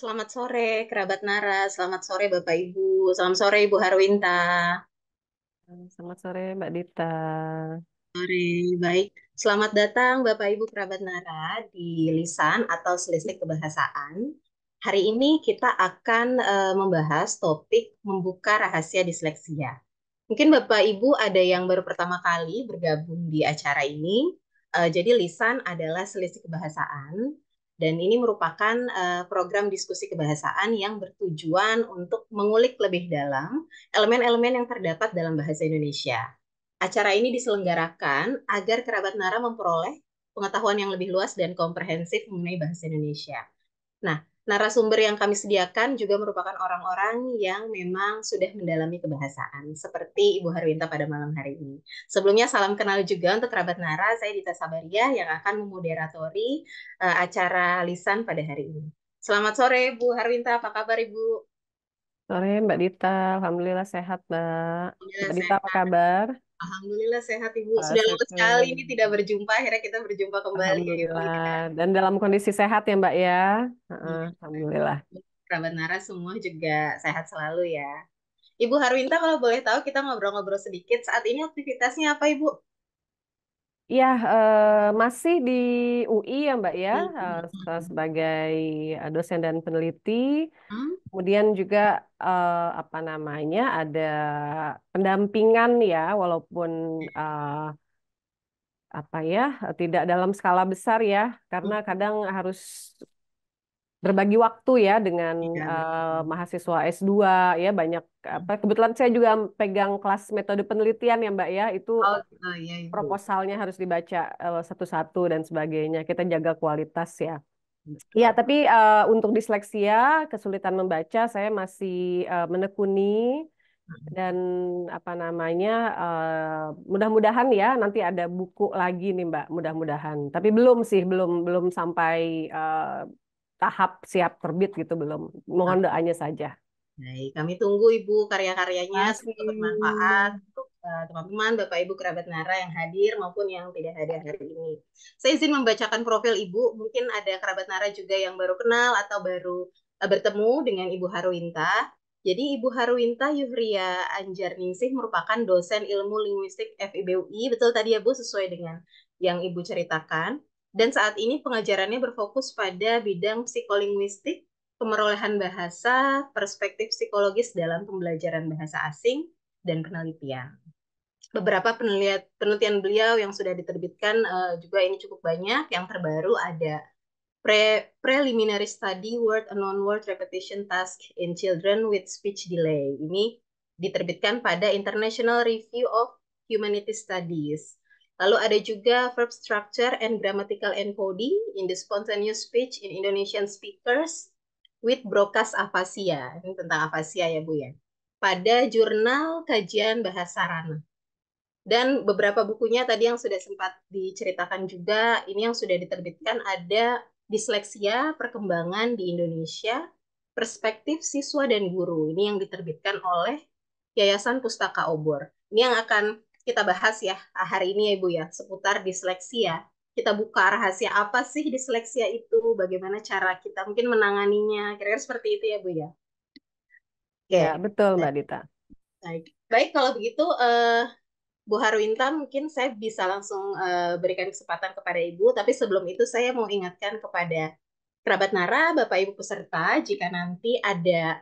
selamat sore kerabat Nara, selamat sore Bapak Ibu, selamat sore Ibu Harwinta. Selamat sore Mbak Dita. Sore, baik. Selamat datang Bapak Ibu kerabat Nara di Lisan atau Selisih Kebahasaan. Hari ini kita akan uh, membahas topik membuka rahasia disleksia. Mungkin Bapak Ibu ada yang baru pertama kali bergabung di acara ini. Uh, jadi Lisan adalah Selisih Kebahasaan dan ini merupakan uh, program diskusi kebahasaan yang bertujuan untuk mengulik lebih dalam elemen-elemen yang terdapat dalam bahasa Indonesia. Acara ini diselenggarakan agar kerabat Nara memperoleh pengetahuan yang lebih luas dan komprehensif mengenai bahasa Indonesia. Nah, narasumber yang kami sediakan juga merupakan orang-orang yang memang sudah mendalami kebahasaan, seperti Ibu Harwinta pada malam hari ini. Sebelumnya salam kenal juga untuk kerabat Nara, saya Dita Sabaria yang akan memoderatori uh, acara lisan pada hari ini. Selamat sore Bu Harwinta, apa kabar Ibu? Sore Mbak Dita, Alhamdulillah sehat Mbak. Alhamdulillah Mbak Dita sehat. apa kabar? Alhamdulillah sehat Ibu. Sudah lama sekali ini tidak berjumpa, akhirnya kita berjumpa kembali. ya Dan dalam kondisi sehat ya Mbak ya. Iya. Alhamdulillah. Kerabat Nara semua juga sehat selalu ya. Ibu Harwinta kalau boleh tahu kita ngobrol-ngobrol sedikit. Saat ini aktivitasnya apa Ibu? Ya, uh, masih di UI ya Mbak ya, iya. eh, sebagai eh, dosen dan peneliti. Hmm? Kemudian juga uh, apa namanya ada pendampingan ya, walaupun uh, apa ya tidak dalam skala besar ya, karena hmm. kadang harus berbagi waktu ya dengan ya. mahasiswa S2 ya banyak apa kebetulan saya juga pegang kelas metode penelitian ya Mbak ya itu oh, oh ya, proposalnya harus dibaca eh, satu-satu uh, dan sebagainya kita jaga kualitas ya Iya tapi uh, untuk disleksia kesulitan membaca saya masih uh, menekuni hmm. dan apa namanya uh, mudah-mudahan ya nanti ada buku lagi nih Mbak mudah-mudahan tapi belum sih belum belum sampai uh, tahap siap terbit gitu belum mohon doanya saja Baik, kami tunggu Ibu karya-karyanya semoga bermanfaat untuk eh, teman-teman, uh, Bapak Ibu kerabat Nara yang hadir maupun yang tidak hadir hari ini. Saya izin membacakan profil Ibu, mungkin ada kerabat Nara juga yang baru kenal atau baru uh, bertemu dengan Ibu Harwinta Jadi Ibu Harwinta Yuhria Ningsih merupakan dosen ilmu linguistik FIBUI, betul tadi ya Bu sesuai dengan yang Ibu ceritakan. Dan saat ini pengajarannya berfokus pada bidang psikolinguistik pemerolehan bahasa, perspektif psikologis dalam pembelajaran bahasa asing, dan penelitian. Beberapa penelitian, penelitian beliau yang sudah diterbitkan uh, juga ini cukup banyak. Yang terbaru ada Pre Preliminary Study Word and Non-Word Repetition Task in Children with Speech Delay. Ini diterbitkan pada International Review of Humanities Studies. Lalu ada juga verb structure and grammatical encoding in the spontaneous speech in Indonesian speakers with broadcast afasia. Ini tentang afasia ya, Bu ya. Pada jurnal kajian bahasa Rana. Dan beberapa bukunya tadi yang sudah sempat diceritakan juga, ini yang sudah diterbitkan ada Disleksia Perkembangan di Indonesia, Perspektif Siswa dan Guru. Ini yang diterbitkan oleh Yayasan Pustaka Obor. Ini yang akan kita bahas ya hari ini ya Ibu ya, seputar disleksia kita buka rahasia apa sih disleksia itu, bagaimana cara kita mungkin menanganinya, kira-kira seperti itu ya Bu ya? Okay. Ya betul Mbak Dita. Baik, baik kalau begitu uh, Bu Harwinta mungkin saya bisa langsung uh, berikan kesempatan kepada Ibu, tapi sebelum itu saya mau ingatkan kepada kerabat Nara, Bapak Ibu peserta, jika nanti ada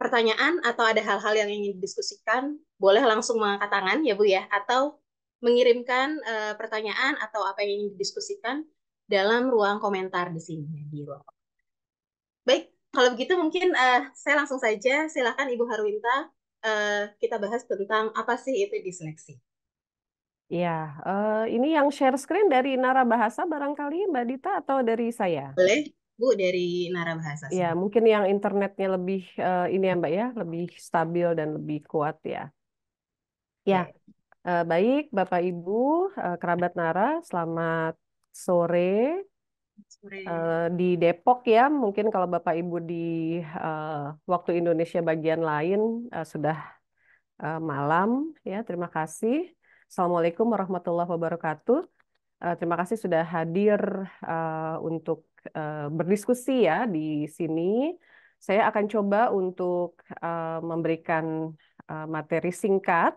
pertanyaan atau ada hal-hal yang ingin didiskusikan, boleh langsung mengangkat tangan ya Bu ya, atau mengirimkan uh, pertanyaan atau apa yang ingin didiskusikan dalam ruang komentar di sini di ruang. Baik, kalau begitu mungkin uh, saya langsung saja silakan Ibu Harwinta uh, kita bahas tentang apa sih itu disleksi. Ya, uh, ini yang share screen dari Narabahasa barangkali Mbak Dita atau dari saya? Boleh. Bu dari narabahasa. Ya, mungkin yang internetnya lebih uh, ini ya Mbak ya, lebih stabil dan lebih kuat ya. Ya, Uh, baik, Bapak Ibu, uh, kerabat Nara, selamat sore. Uh, di Depok ya, mungkin kalau Bapak Ibu di uh, waktu Indonesia bagian lain uh, sudah uh, malam ya. Terima kasih. Assalamualaikum warahmatullahi wabarakatuh. Uh, terima kasih sudah hadir uh, untuk uh, berdiskusi ya di sini. Saya akan coba untuk uh, memberikan uh, materi singkat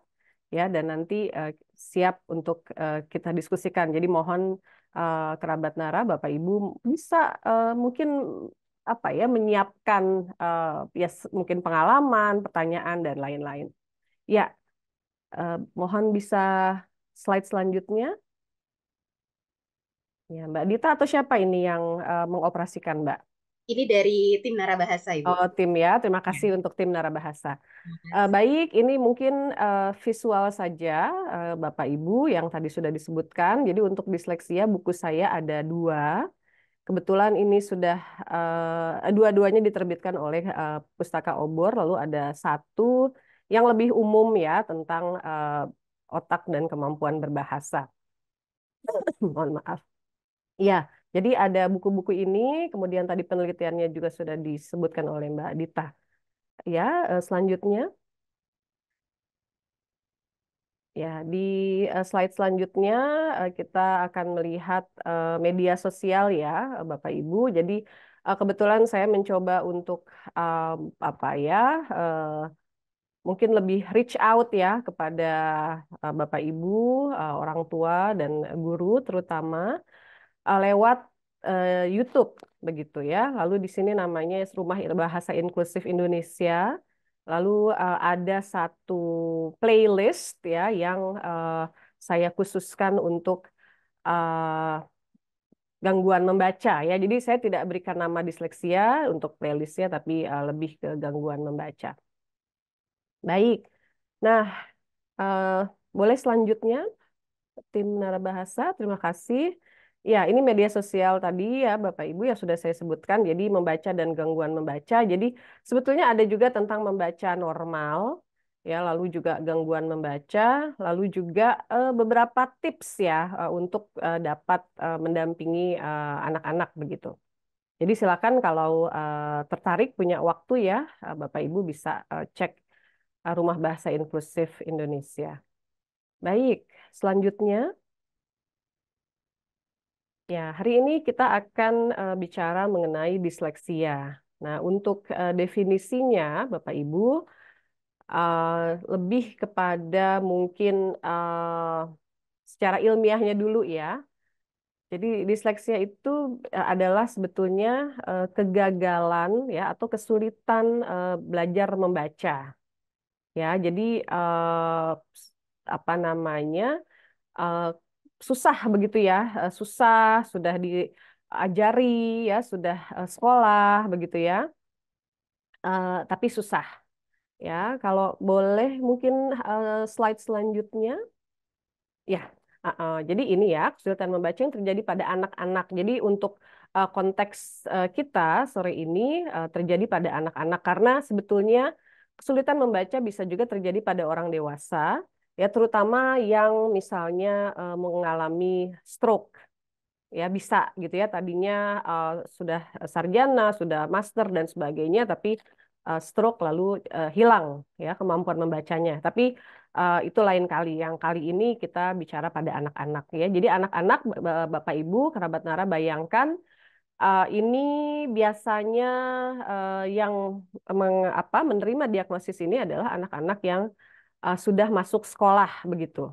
ya dan nanti uh, siap untuk uh, kita diskusikan. Jadi mohon uh, kerabat Nara, Bapak Ibu bisa uh, mungkin apa ya menyiapkan uh, ya mungkin pengalaman, pertanyaan dan lain-lain. Ya, uh, mohon bisa slide selanjutnya. Ya, Mbak Dita atau siapa ini yang uh, mengoperasikan, Mbak? Ini dari tim narabahasa, Ibu. Oh, tim ya. Terima iya. kasih untuk tim narabahasa. Uh, baik, ini mungkin uh, visual saja, uh, Bapak Ibu yang tadi sudah disebutkan. Jadi untuk disleksia buku saya ada dua. Kebetulan ini sudah uh, dua-duanya diterbitkan oleh uh, Pustaka Obor. Lalu ada satu yang lebih umum ya tentang uh, otak dan kemampuan berbahasa. Mohon maaf. Ya, jadi ada buku-buku ini, kemudian tadi penelitiannya juga sudah disebutkan oleh Mbak Dita. Ya, eh, selanjutnya. Ya, di eh, slide selanjutnya eh, kita akan melihat media sosial ya, Bapak Ibu. Jadi kebetulan saya mencoba untuk apa ya? mungkin lebih reach out ya kepada Bapak Ibu, orang tua dan guru terutama uh, lewat uh, YouTube begitu ya. Lalu di sini namanya Rumah Bahasa Inklusif Indonesia. Lalu uh, ada satu playlist ya yang uh, saya khususkan untuk uh, gangguan membaca ya. Jadi saya tidak berikan nama disleksia untuk playlistnya, tapi uh, lebih ke gangguan membaca. Baik, nah uh, boleh selanjutnya tim narabahasa. Terima kasih. Ya, ini media sosial tadi ya Bapak Ibu ya sudah saya sebutkan, jadi membaca dan gangguan membaca. Jadi sebetulnya ada juga tentang membaca normal, ya lalu juga gangguan membaca, lalu juga eh, beberapa tips ya eh, untuk eh, dapat eh, mendampingi eh, anak-anak eh, begitu. Jadi silakan kalau eh, tertarik punya waktu ya eh, Bapak Ibu bisa eh, cek Rumah Bahasa Inklusif Indonesia. Baik, selanjutnya Ya, hari ini kita akan uh, bicara mengenai disleksia. Nah, untuk uh, definisinya, Bapak Ibu, uh, lebih kepada mungkin uh, secara ilmiahnya dulu ya. Jadi disleksia itu adalah sebetulnya uh, kegagalan ya atau kesulitan uh, belajar membaca. Ya, jadi uh, apa namanya? Uh, susah begitu ya, eh, susah sudah diajari ya, sudah eh, sekolah begitu ya, uh, tapi susah ya. Kalau boleh mungkin uh, slide selanjutnya, ya. Uh, uh, jadi ini ya kesulitan membaca yang terjadi pada anak-anak. Jadi untuk uh, konteks uh, kita sore ini uh, terjadi pada anak-anak karena sebetulnya kesulitan membaca bisa juga terjadi pada orang dewasa ya terutama yang misalnya uh, mengalami stroke ya bisa gitu ya tadinya uh, sudah sarjana sudah master dan sebagainya tapi uh, stroke lalu uh, hilang ya kemampuan membacanya tapi uh, itu lain kali yang kali ini kita bicara pada anak-anak ya jadi anak-anak bapak ibu kerabat nara bayangkan uh, ini biasanya uh, yang meng, apa, menerima diagnosis ini adalah anak-anak yang uh, sudah masuk sekolah begitu.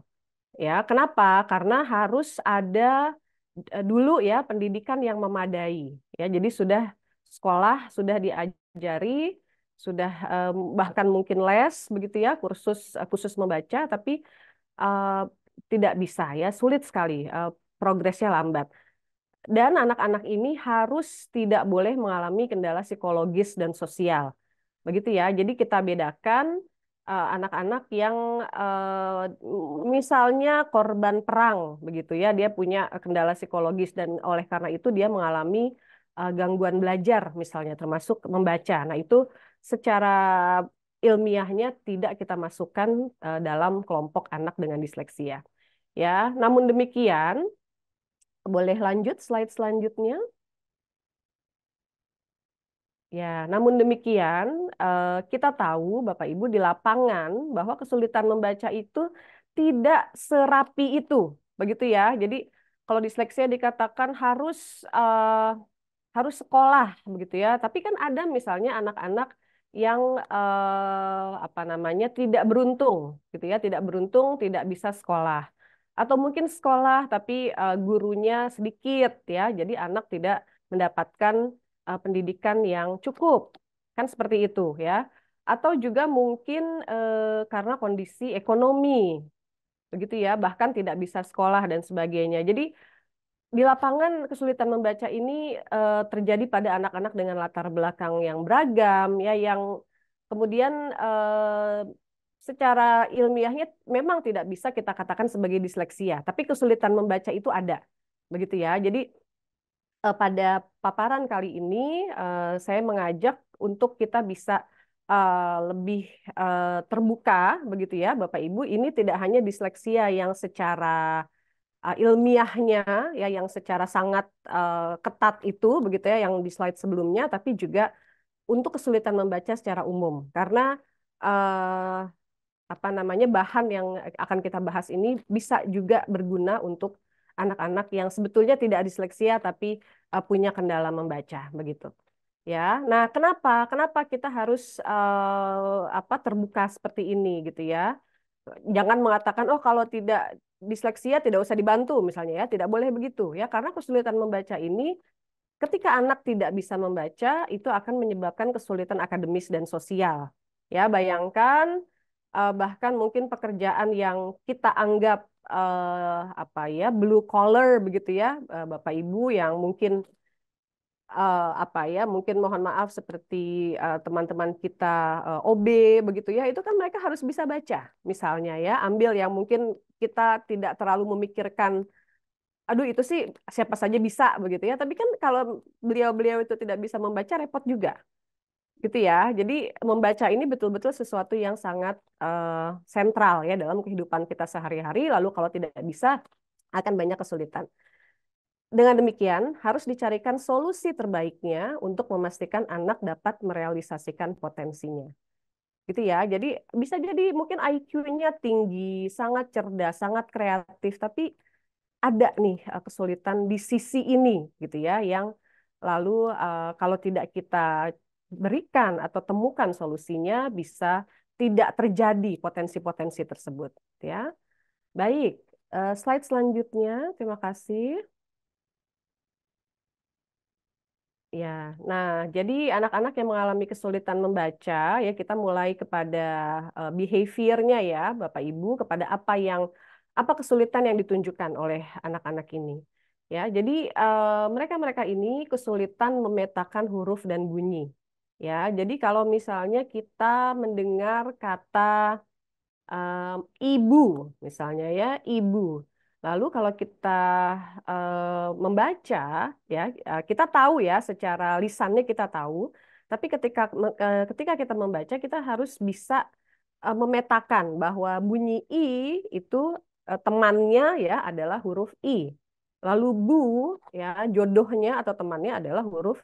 Ya, kenapa? Karena harus ada uh, dulu ya pendidikan yang memadai. Ya, jadi sudah sekolah sudah diajari, sudah um, bahkan mungkin les begitu ya, kursus uh, khusus membaca tapi uh, tidak bisa ya, sulit sekali uh, progresnya lambat dan anak-anak ini harus tidak boleh mengalami kendala psikologis dan sosial. Begitu ya. Jadi kita bedakan Eh, anak-anak yang uh, misalnya korban perang begitu ya dia punya kendala psikologis dan oleh karena itu dia mengalami uh, gangguan belajar misalnya termasuk membaca nah itu secara ilmiahnya tidak kita masukkan uh, dalam kelompok anak dengan disleksia ya namun demikian boleh lanjut slide selanjutnya Ya, namun demikian, eh, kita tahu Bapak Ibu di lapangan bahwa kesulitan membaca itu tidak serapi itu, begitu ya. Jadi kalau disleksia dikatakan harus eh, harus sekolah, begitu ya. Tapi kan ada misalnya anak-anak yang eh, apa namanya tidak beruntung, gitu ya, tidak beruntung, tidak bisa sekolah, atau mungkin sekolah tapi eh, gurunya sedikit, ya. Jadi anak tidak mendapatkan uh, pendidikan yang cukup. Kan seperti itu ya. Atau juga mungkin uh, karena kondisi ekonomi. Begitu ya, bahkan tidak bisa sekolah dan sebagainya. Jadi di lapangan kesulitan membaca ini uh, terjadi pada anak-anak dengan latar belakang yang beragam ya yang kemudian uh, secara ilmiahnya memang tidak bisa kita katakan sebagai disleksia, tapi kesulitan membaca itu ada, begitu ya. Jadi uh, pada paparan kali ini uh, saya mengajak untuk kita bisa uh, lebih uh, terbuka begitu ya Bapak Ibu. Ini tidak hanya disleksia yang secara uh, ilmiahnya ya yang secara sangat uh, ketat itu begitu ya yang di slide sebelumnya tapi juga untuk kesulitan membaca secara umum karena uh, apa namanya bahan yang akan kita bahas ini bisa juga berguna untuk anak-anak yang sebetulnya tidak disleksia tapi uh, punya kendala membaca begitu. Ya. Nah, kenapa? Kenapa kita harus uh, apa terbuka seperti ini gitu ya? Jangan mengatakan oh kalau tidak disleksia tidak usah dibantu misalnya ya, tidak boleh begitu ya karena kesulitan membaca ini ketika anak tidak bisa membaca itu akan menyebabkan kesulitan akademis dan sosial. Ya, bayangkan eh, bahkan mungkin pekerjaan yang kita anggap uh, apa ya blue collar begitu ya uh, bapak ibu yang mungkin uh, apa ya mungkin mohon maaf seperti teman-teman uh, kita uh, OB begitu ya itu kan mereka harus bisa baca misalnya ya ambil yang mungkin kita tidak terlalu memikirkan aduh itu sih siapa saja bisa begitu ya tapi kan kalau beliau-beliau itu tidak bisa membaca repot juga gitu ya. Jadi membaca ini betul-betul sesuatu yang sangat uh, sentral ya dalam kehidupan kita sehari-hari. Lalu kalau tidak bisa akan banyak kesulitan. Dengan demikian, harus dicarikan solusi terbaiknya untuk memastikan anak dapat merealisasikan potensinya. Gitu ya. Jadi bisa jadi mungkin IQ-nya tinggi, sangat cerdas, sangat kreatif, tapi ada nih eh, kesulitan di sisi ini gitu ya yang lalu eh, kalau tidak kita berikan atau temukan solusinya bisa tidak terjadi potensi-potensi tersebut ya. Baik, eh, slide selanjutnya. Terima kasih. Ya, nah jadi anak-anak yang mengalami kesulitan membaca ya kita mulai kepada eh, behaviornya ya Bapak Ibu kepada apa yang apa kesulitan yang ditunjukkan oleh anak-anak ini ya jadi eh, mereka -mereka ini kesulitan memetakan huruf dan bunyi Ya, jadi kalau misalnya kita mendengar kata um, ibu, misalnya ya, ibu. Lalu kalau kita uh, membaca, ya kita tahu ya secara lisannya kita tahu, tapi ketika ketika kita membaca kita harus bisa uh, memetakan bahwa bunyi i itu uh, temannya ya adalah huruf i. Lalu bu ya jodohnya atau temannya adalah huruf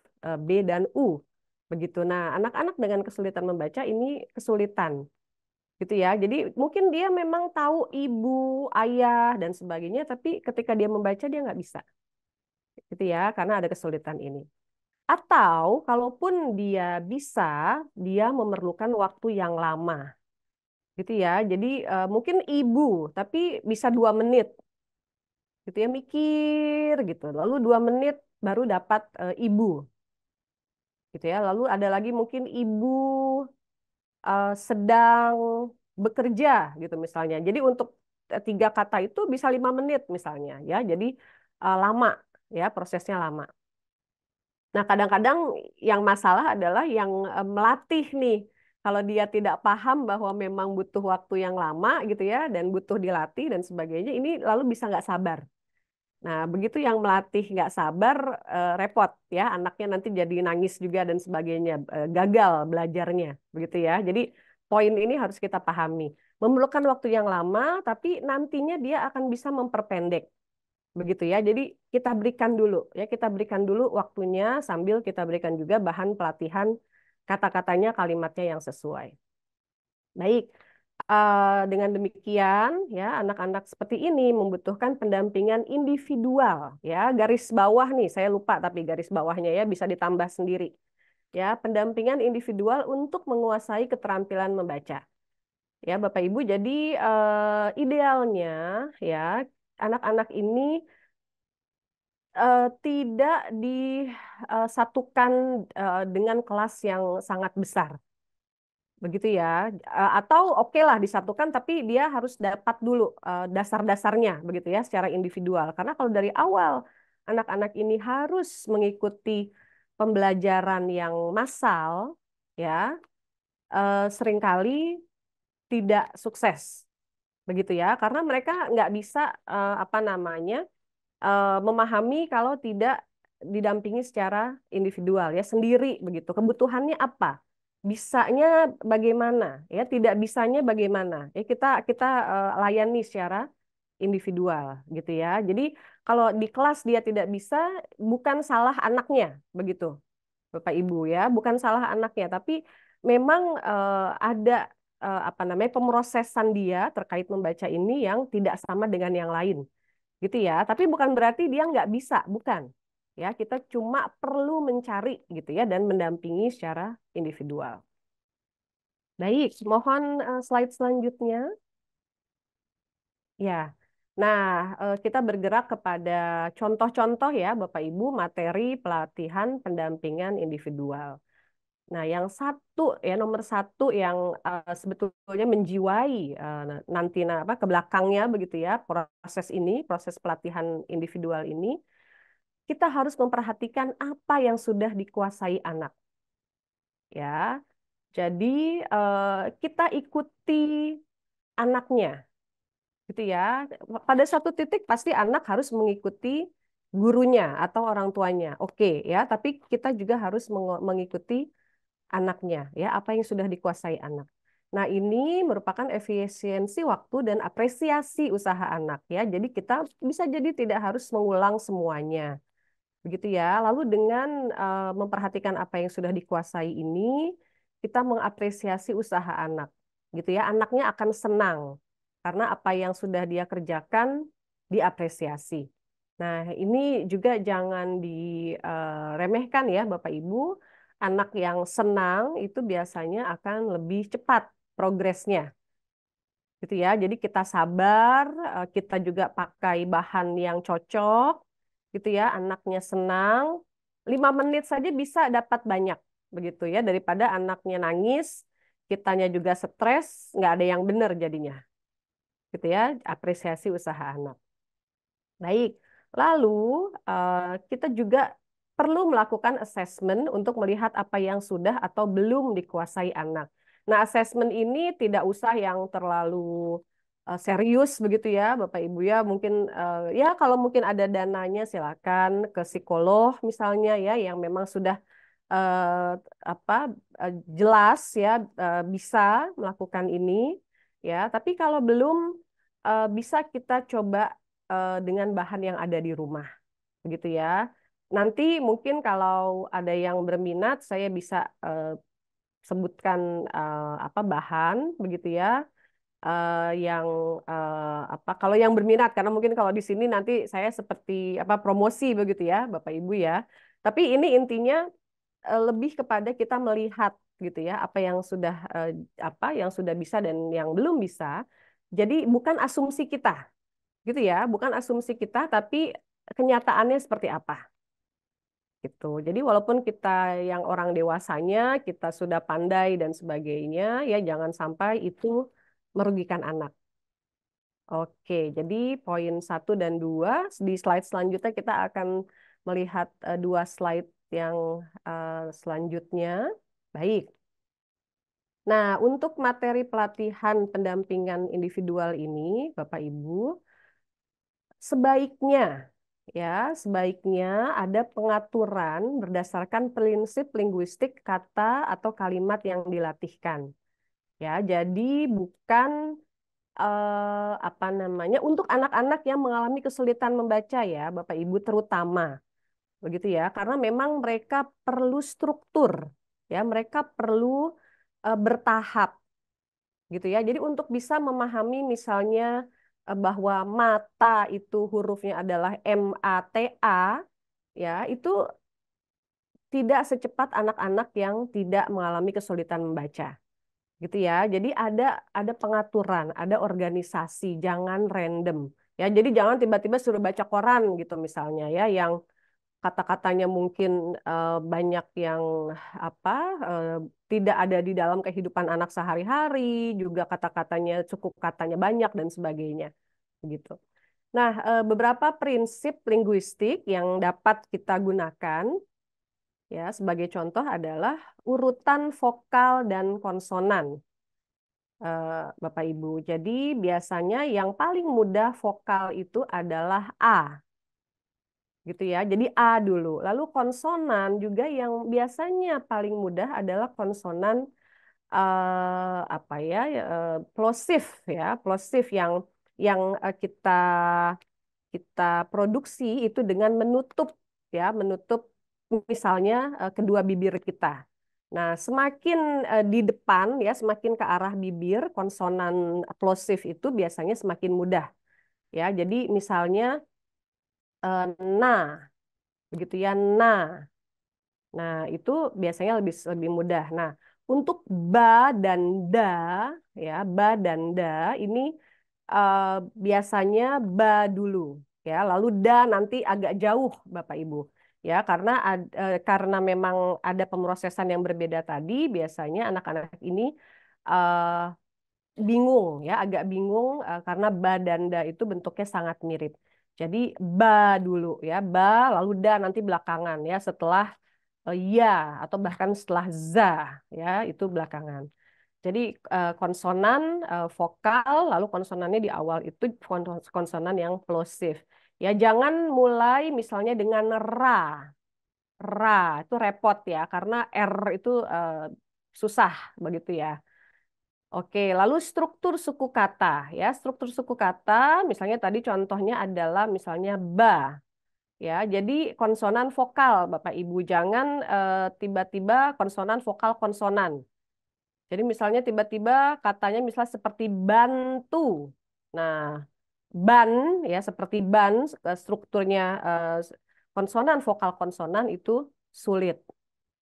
b dan u begitu. Nah, anak-anak dengan kesulitan membaca ini kesulitan gitu ya. Jadi mungkin dia memang tahu ibu, ayah dan sebagainya, tapi ketika dia membaca dia nggak bisa, gitu ya, karena ada kesulitan ini. Atau kalaupun dia bisa, dia memerlukan waktu yang lama, gitu ya. Jadi eh, mungkin ibu, tapi bisa dua menit, gitu ya, mikir gitu. Lalu dua menit baru dapat uh, ibu, gitu ya. Lalu ada lagi mungkin ibu uh, sedang bekerja gitu misalnya. Jadi untuk eh, tiga kata itu bisa lima menit misalnya ya. Jadi uh, lama ya prosesnya lama. Nah kadang-kadang yang masalah adalah yang uh, melatih nih kalau dia tidak paham bahwa memang butuh waktu yang lama gitu ya dan butuh dilatih dan sebagainya ini lalu bisa nggak sabar Nah, begitu yang melatih nggak sabar, eh, repot ya, anaknya nanti jadi nangis juga dan sebagainya, eh, gagal belajarnya, begitu ya. Jadi poin ini harus kita pahami. Memerlukan waktu yang lama, tapi nantinya dia akan bisa memperpendek, begitu ya. Jadi kita berikan dulu, ya kita berikan dulu waktunya sambil kita berikan juga bahan pelatihan kata-katanya, kalimatnya yang sesuai. Baik. Eh, dengan demikian, ya anak-anak seperti ini membutuhkan pendampingan individual, ya garis bawah nih, saya lupa tapi garis bawahnya ya bisa ditambah sendiri, ya pendampingan individual untuk menguasai keterampilan membaca, ya Bapak Ibu. Jadi uh, idealnya ya anak-anak ini eh, tidak disatukan dengan kelas yang sangat besar begitu ya eh, atau oke okay lah disatukan tapi dia harus dapat dulu eh, dasar-dasarnya begitu ya secara individual karena kalau dari awal anak-anak ini harus mengikuti pembelajaran yang massal ya eh, seringkali tidak sukses begitu ya karena mereka nggak bisa apa namanya memahami kalau tidak didampingi secara individual ya sendiri begitu kebutuhannya apa bisanya bagaimana ya tidak bisanya bagaimana ya kita kita eh, layani secara individual gitu ya jadi kalau di kelas dia tidak bisa bukan salah anaknya begitu bapak ibu ya bukan salah anaknya tapi memang uh, ada uh, apa namanya pemrosesan dia terkait membaca ini yang tidak sama dengan yang lain gitu ya tapi bukan berarti dia nggak bisa bukan ya kita cuma perlu mencari gitu ya dan mendampingi secara individual. Baik, mohon eh, slide selanjutnya. Ya, nah eh, kita bergerak kepada contoh-contoh ya Bapak Ibu materi pelatihan pendampingan individual. Nah, yang satu ya nomor satu yang uh, sebetulnya menjiwai uh, nanti nah, apa ke kebelakangnya begitu ya proses ini proses pelatihan individual ini kita harus memperhatikan apa yang sudah dikuasai anak. Ya. Jadi eh, kita ikuti anaknya. Gitu ya. Pada satu titik pasti anak harus mengikuti gurunya atau orang tuanya. Oke, ya, tapi kita juga harus mengikuti anaknya ya, apa yang sudah dikuasai anak. Nah, ini merupakan efisiensi waktu dan apresiasi usaha anak ya. Jadi kita bisa jadi tidak harus mengulang semuanya. Begitu ya. Lalu dengan uh, memperhatikan apa yang sudah dikuasai ini, kita mengapresiasi usaha anak. Gitu ya. Anaknya akan senang karena apa yang sudah dia kerjakan diapresiasi. Nah, ini juga jangan diremehkan eh, ya Bapak Ibu. Anak yang senang itu biasanya akan lebih cepat progresnya. Gitu ya. Jadi kita sabar, eh, kita juga pakai bahan yang cocok gitu ya anaknya senang lima menit saja bisa dapat banyak begitu ya daripada anaknya nangis kitanya juga stres nggak ada yang benar jadinya gitu ya apresiasi usaha anak baik lalu eh, kita juga perlu melakukan assessment untuk melihat apa yang sudah atau belum dikuasai anak nah assessment ini tidak usah yang terlalu Eh, serius begitu ya Bapak Ibu ya mungkin uh, ya kalau mungkin ada dananya silakan ke psikolog misalnya ya yang memang sudah uh, apa uh, jelas ya uh, bisa melakukan ini ya tapi kalau belum uh, bisa kita coba uh, dengan bahan yang ada di rumah begitu ya nanti mungkin kalau ada yang berminat saya bisa uh, sebutkan uh, apa bahan begitu ya uh, yang uh, apa kalau yang berminat karena mungkin kalau di sini nanti saya seperti apa promosi begitu ya Bapak Ibu ya. Tapi ini intinya uh, lebih kepada kita melihat gitu ya apa yang sudah uh, apa yang sudah bisa dan yang belum bisa. Jadi bukan asumsi kita. Gitu ya, bukan asumsi kita tapi kenyataannya seperti apa gitu. Jadi walaupun kita yang orang dewasanya, kita sudah pandai dan sebagainya, ya jangan sampai itu merugikan anak. Oke, jadi poin satu dan dua di slide selanjutnya kita akan melihat eh, dua slide yang eh, selanjutnya. Baik. Nah, untuk materi pelatihan pendampingan individual ini, Bapak Ibu, sebaiknya ya, sebaiknya ada pengaturan berdasarkan prinsip linguistik kata atau kalimat yang dilatihkan ya jadi bukan eh, apa namanya untuk anak-anak yang mengalami kesulitan membaca ya Bapak Ibu terutama begitu ya karena memang mereka perlu struktur ya mereka perlu eh, bertahap gitu ya jadi untuk bisa memahami misalnya eh, bahwa mata itu hurufnya adalah M A T A ya itu tidak secepat anak-anak yang tidak mengalami kesulitan membaca gitu ya. Jadi ada ada pengaturan, ada organisasi, jangan random ya. Jadi jangan tiba-tiba suruh baca koran gitu misalnya ya yang kata-katanya mungkin uh, banyak yang apa uh, tidak ada di dalam kehidupan anak sehari-hari, juga kata-katanya cukup katanya banyak dan sebagainya gitu. Nah, eh, beberapa prinsip linguistik yang dapat kita gunakan Ya, sebagai contoh adalah urutan vokal dan konsonan. Eh, Bapak Ibu. Jadi biasanya yang paling mudah vokal itu adalah A. Gitu ya. Jadi A dulu. Lalu konsonan juga yang biasanya paling mudah adalah konsonan uh, apa ya? Uh, eh, plosif ya, plosif yang yang kita kita produksi itu dengan menutup ya, menutup misalnya eh, kedua bibir kita. Nah, semakin eh, di depan ya, semakin ke arah bibir, konsonan plosif itu biasanya semakin mudah. Ya, jadi misalnya uh, na begitu ya, na. Nah, itu biasanya lebih lebih mudah. Nah, untuk ba dan da ya, ba dan da ini uh, biasanya ba dulu ya, lalu da nanti agak jauh Bapak Ibu ya karena e, karena memang ada pemrosesan yang berbeda tadi biasanya anak-anak ini uh, bingung ya agak bingung uh, karena ba dan da itu bentuknya sangat mirip jadi ba dulu ya ba lalu da nanti belakangan ya setelah uh, ya atau bahkan setelah za ya itu belakangan jadi uh, konsonan uh, vokal lalu konsonannya di awal itu konsonan yang plosif Ya, jangan mulai misalnya dengan ra. Ra itu repot ya, karena R itu uh, susah begitu ya. Oke, lalu struktur suku kata ya, struktur suku kata misalnya tadi contohnya adalah misalnya ba. Ya, jadi konsonan vokal Bapak Ibu jangan eh, tiba-tiba uh, konsonan vokal konsonan. Jadi misalnya tiba-tiba katanya misalnya seperti bantu. Nah, ban ya seperti ban eh, strukturnya eh, konsonan vokal konsonan itu sulit.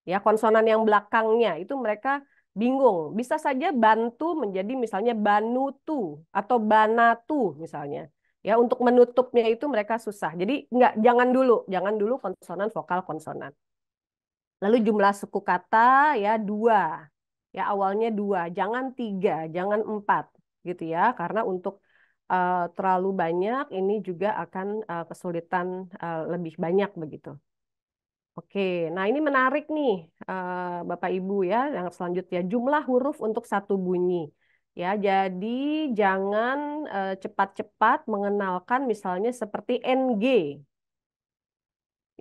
Ya konsonan yang belakangnya itu mereka bingung. Bisa saja bantu menjadi misalnya banutu atau banatu misalnya. Ya untuk menutupnya itu mereka susah. Jadi nggak jangan dulu, jangan dulu konsonan vokal konsonan. Lalu jumlah suku kata ya dua. Ya awalnya dua, jangan tiga, jangan empat gitu ya karena untuk uh, terlalu banyak, ini juga akan uh, kesulitan uh, lebih banyak begitu. Oke, nah ini menarik nih uh, Bapak Ibu ya, yang selanjutnya jumlah huruf untuk satu bunyi. Ya, jadi jangan cepat-cepat uh, mengenalkan misalnya seperti NG.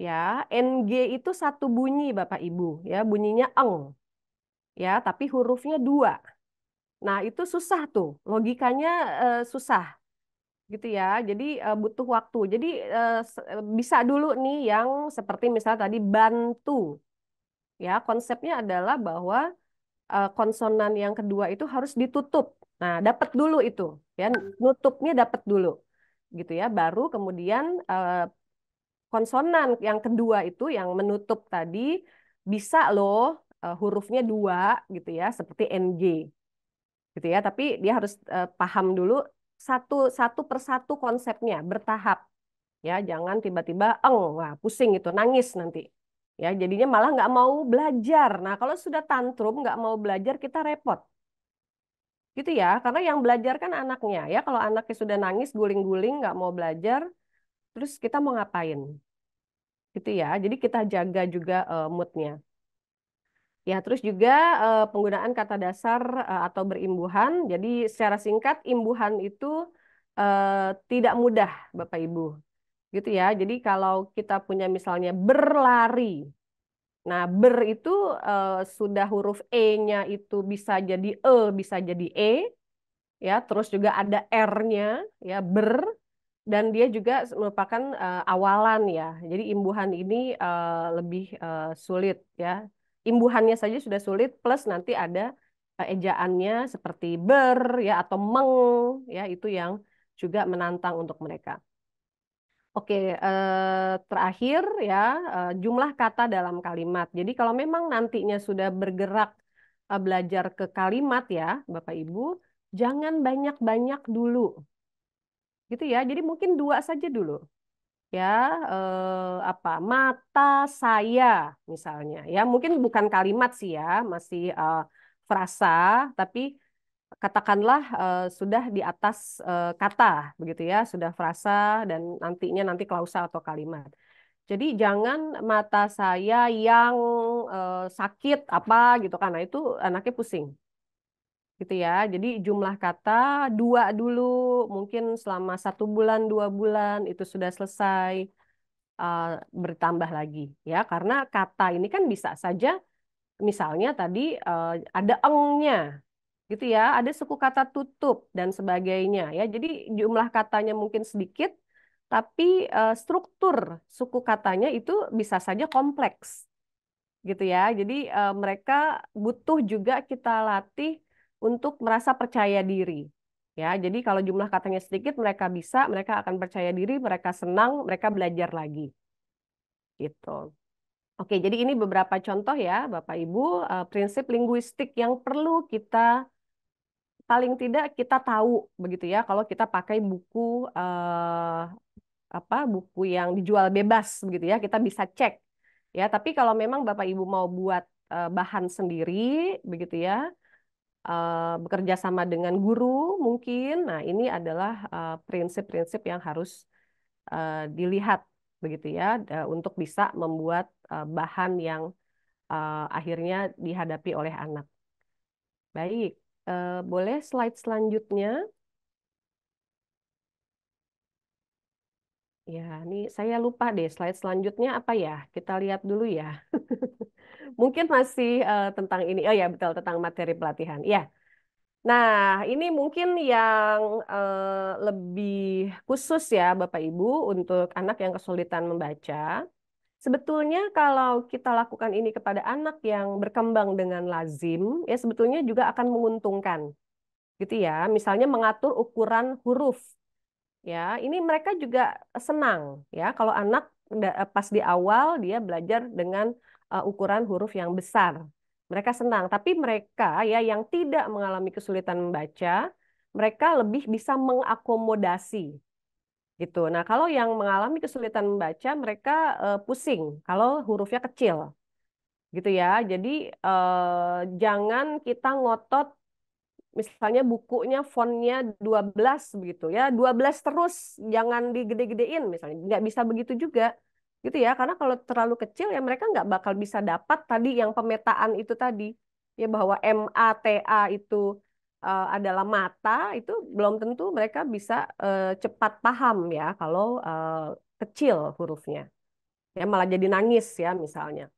Ya, NG itu satu bunyi Bapak Ibu, ya bunyinya eng. Ya, tapi hurufnya dua Nah, itu susah tuh. Logikanya uh, susah. Gitu ya. Jadi uh, butuh waktu. Jadi uh, bisa dulu nih yang seperti misalnya tadi bantu. Ya, konsepnya adalah bahwa uh, konsonan yang kedua itu harus ditutup. Nah, dapat dulu itu, ya. Nutupnya dapat dulu. Gitu ya. Baru kemudian uh, konsonan yang kedua itu yang menutup tadi bisa loh uh, hurufnya dua gitu ya seperti ng gitu ya tapi dia harus uh, paham dulu satu satu persatu konsepnya bertahap ya jangan tiba-tiba eng wah pusing itu nangis nanti ya jadinya malah nggak mau belajar nah kalau sudah tantrum nggak mau belajar kita repot gitu ya karena yang belajar kan anaknya ya kalau anaknya sudah nangis guling-guling nggak mau belajar terus kita mau ngapain gitu ya jadi kita jaga juga uh, moodnya Ya, terus juga uh, penggunaan kata dasar uh, atau berimbuhan. Jadi secara singkat imbuhan itu uh, tidak mudah, Bapak Ibu. Gitu ya. Jadi kalau kita punya misalnya berlari. Nah, ber itu uh, sudah huruf e-nya itu bisa jadi e, bisa jadi e. Ya, terus juga ada r-nya ya, ber dan dia juga merupakan uh, awalan ya. Jadi imbuhan ini uh, lebih uh, sulit ya imbuhannya saja sudah sulit plus nanti ada eh, ejaannya seperti ber ya atau meng ya itu yang juga menantang untuk mereka. Oke, eh, terakhir ya eh, jumlah kata dalam kalimat. Jadi kalau memang nantinya sudah bergerak belajar ke kalimat ya, Bapak Ibu, jangan banyak-banyak dulu. Gitu ya. Jadi mungkin dua saja dulu ya eh, apa mata saya misalnya ya mungkin bukan kalimat sih ya masih eh, frasa tapi katakanlah eh, sudah di atas eh, kata begitu ya sudah frasa dan nantinya nanti klausa atau kalimat jadi jangan mata saya yang eh, sakit apa gitu karena itu anaknya pusing gitu ya. Jadi jumlah kata dua dulu, mungkin selama satu bulan, dua bulan itu sudah selesai uh, bertambah lagi ya. Karena kata ini kan bisa saja misalnya tadi uh, ada engnya gitu ya, ada suku kata tutup dan sebagainya ya. Jadi jumlah katanya mungkin sedikit, tapi uh, struktur suku katanya itu bisa saja kompleks gitu ya. Jadi uh, mereka butuh juga kita latih untuk merasa percaya diri. Ya, jadi kalau jumlah katanya sedikit, mereka bisa, mereka akan percaya diri, mereka senang, mereka belajar lagi. Gitu. Oke, jadi ini beberapa contoh ya, Bapak Ibu, eh, prinsip linguistik yang perlu kita paling tidak kita tahu begitu ya kalau kita pakai buku eh, apa buku yang dijual bebas begitu ya kita bisa cek ya tapi kalau memang bapak ibu mau buat eh, bahan sendiri begitu ya Eh, bekerja sama dengan guru mungkin. Nah, ini adalah eh, prinsip-prinsip yang harus eh, dilihat begitu ya untuk bisa membuat bahan yang akhirnya dihadapi oleh anak. Baik, boleh slide selanjutnya. Ya, ini saya lupa deh slide selanjutnya apa ya? Kita lihat dulu ya. Mungkin masih uh, tentang ini. Oh ya, betul tentang materi pelatihan. Ya. Nah, ini mungkin yang uh, lebih khusus ya Bapak Ibu untuk anak yang kesulitan membaca. Sebetulnya kalau kita lakukan ini kepada anak yang berkembang dengan lazim, ya sebetulnya juga akan menguntungkan. Gitu ya. Misalnya mengatur ukuran huruf ya ini mereka juga senang ya kalau anak eh, pas di awal dia belajar dengan eh, ukuran huruf yang besar mereka senang tapi mereka ya yang tidak mengalami kesulitan membaca mereka lebih bisa mengakomodasi gitu nah kalau yang mengalami kesulitan membaca mereka eh, pusing kalau hurufnya kecil gitu ya jadi jangan kita ngotot misalnya bukunya fontnya 12 begitu ya 12 terus jangan digede-gedein misalnya nggak bisa begitu juga gitu ya karena kalau terlalu kecil ya mereka nggak bakal bisa dapat tadi yang pemetaan itu tadi ya bahwa MATA itu uh, adalah mata itu belum tentu mereka bisa uh, cepat paham ya kalau uh, kecil hurufnya ya malah jadi nangis ya misalnya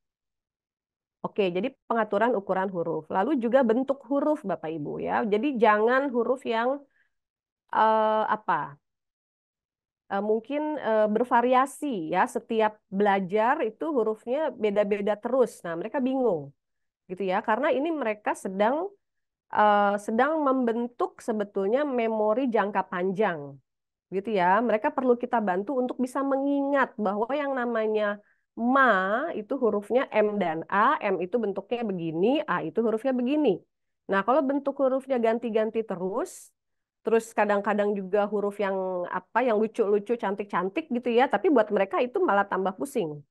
Oke, jadi pengaturan ukuran huruf. Lalu juga bentuk huruf Bapak Ibu ya. Jadi jangan huruf yang uh, apa? Uh, mungkin uh, bervariasi ya. Setiap belajar itu hurufnya beda-beda terus. Nah, mereka bingung. Gitu ya. Karena ini mereka sedang uh, sedang membentuk sebetulnya memori jangka panjang. Gitu ya. Mereka perlu kita bantu untuk bisa mengingat bahwa yang namanya ma itu hurufnya M dan A, M itu bentuknya begini, A itu hurufnya begini. Nah, kalau bentuk hurufnya ganti-ganti terus, terus kadang-kadang juga huruf yang apa yang lucu-lucu, cantik-cantik gitu ya, tapi buat mereka itu malah tambah pusing.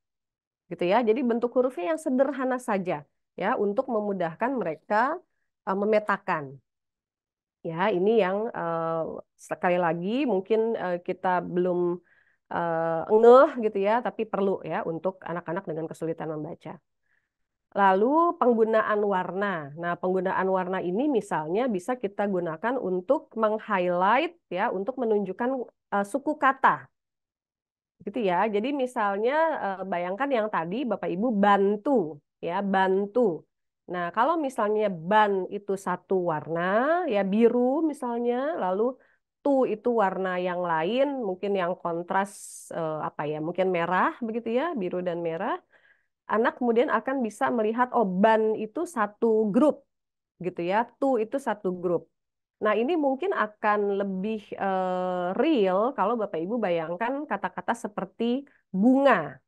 Gitu ya. Jadi bentuk hurufnya yang sederhana saja ya untuk memudahkan mereka uh, memetakan. Ya, ini yang uh, sekali lagi mungkin uh, kita belum uh, ngeh gitu ya, tapi perlu ya untuk anak-anak dengan kesulitan membaca. Lalu penggunaan warna. Nah, penggunaan warna ini misalnya bisa kita gunakan untuk meng-highlight ya, untuk menunjukkan uh, suku kata. Gitu ya. Jadi misalnya uh, bayangkan yang tadi Bapak Ibu bantu ya, bantu. Nah, kalau misalnya ban itu satu warna ya biru misalnya, lalu itu itu warna yang lain, mungkin yang kontras eh, apa ya, mungkin merah begitu ya, biru dan merah. Anak kemudian akan bisa melihat oh itu satu grup gitu ya, tuh itu satu grup. Nah, ini mungkin akan lebih uh, real kalau Bapak Ibu bayangkan kata-kata seperti bunga.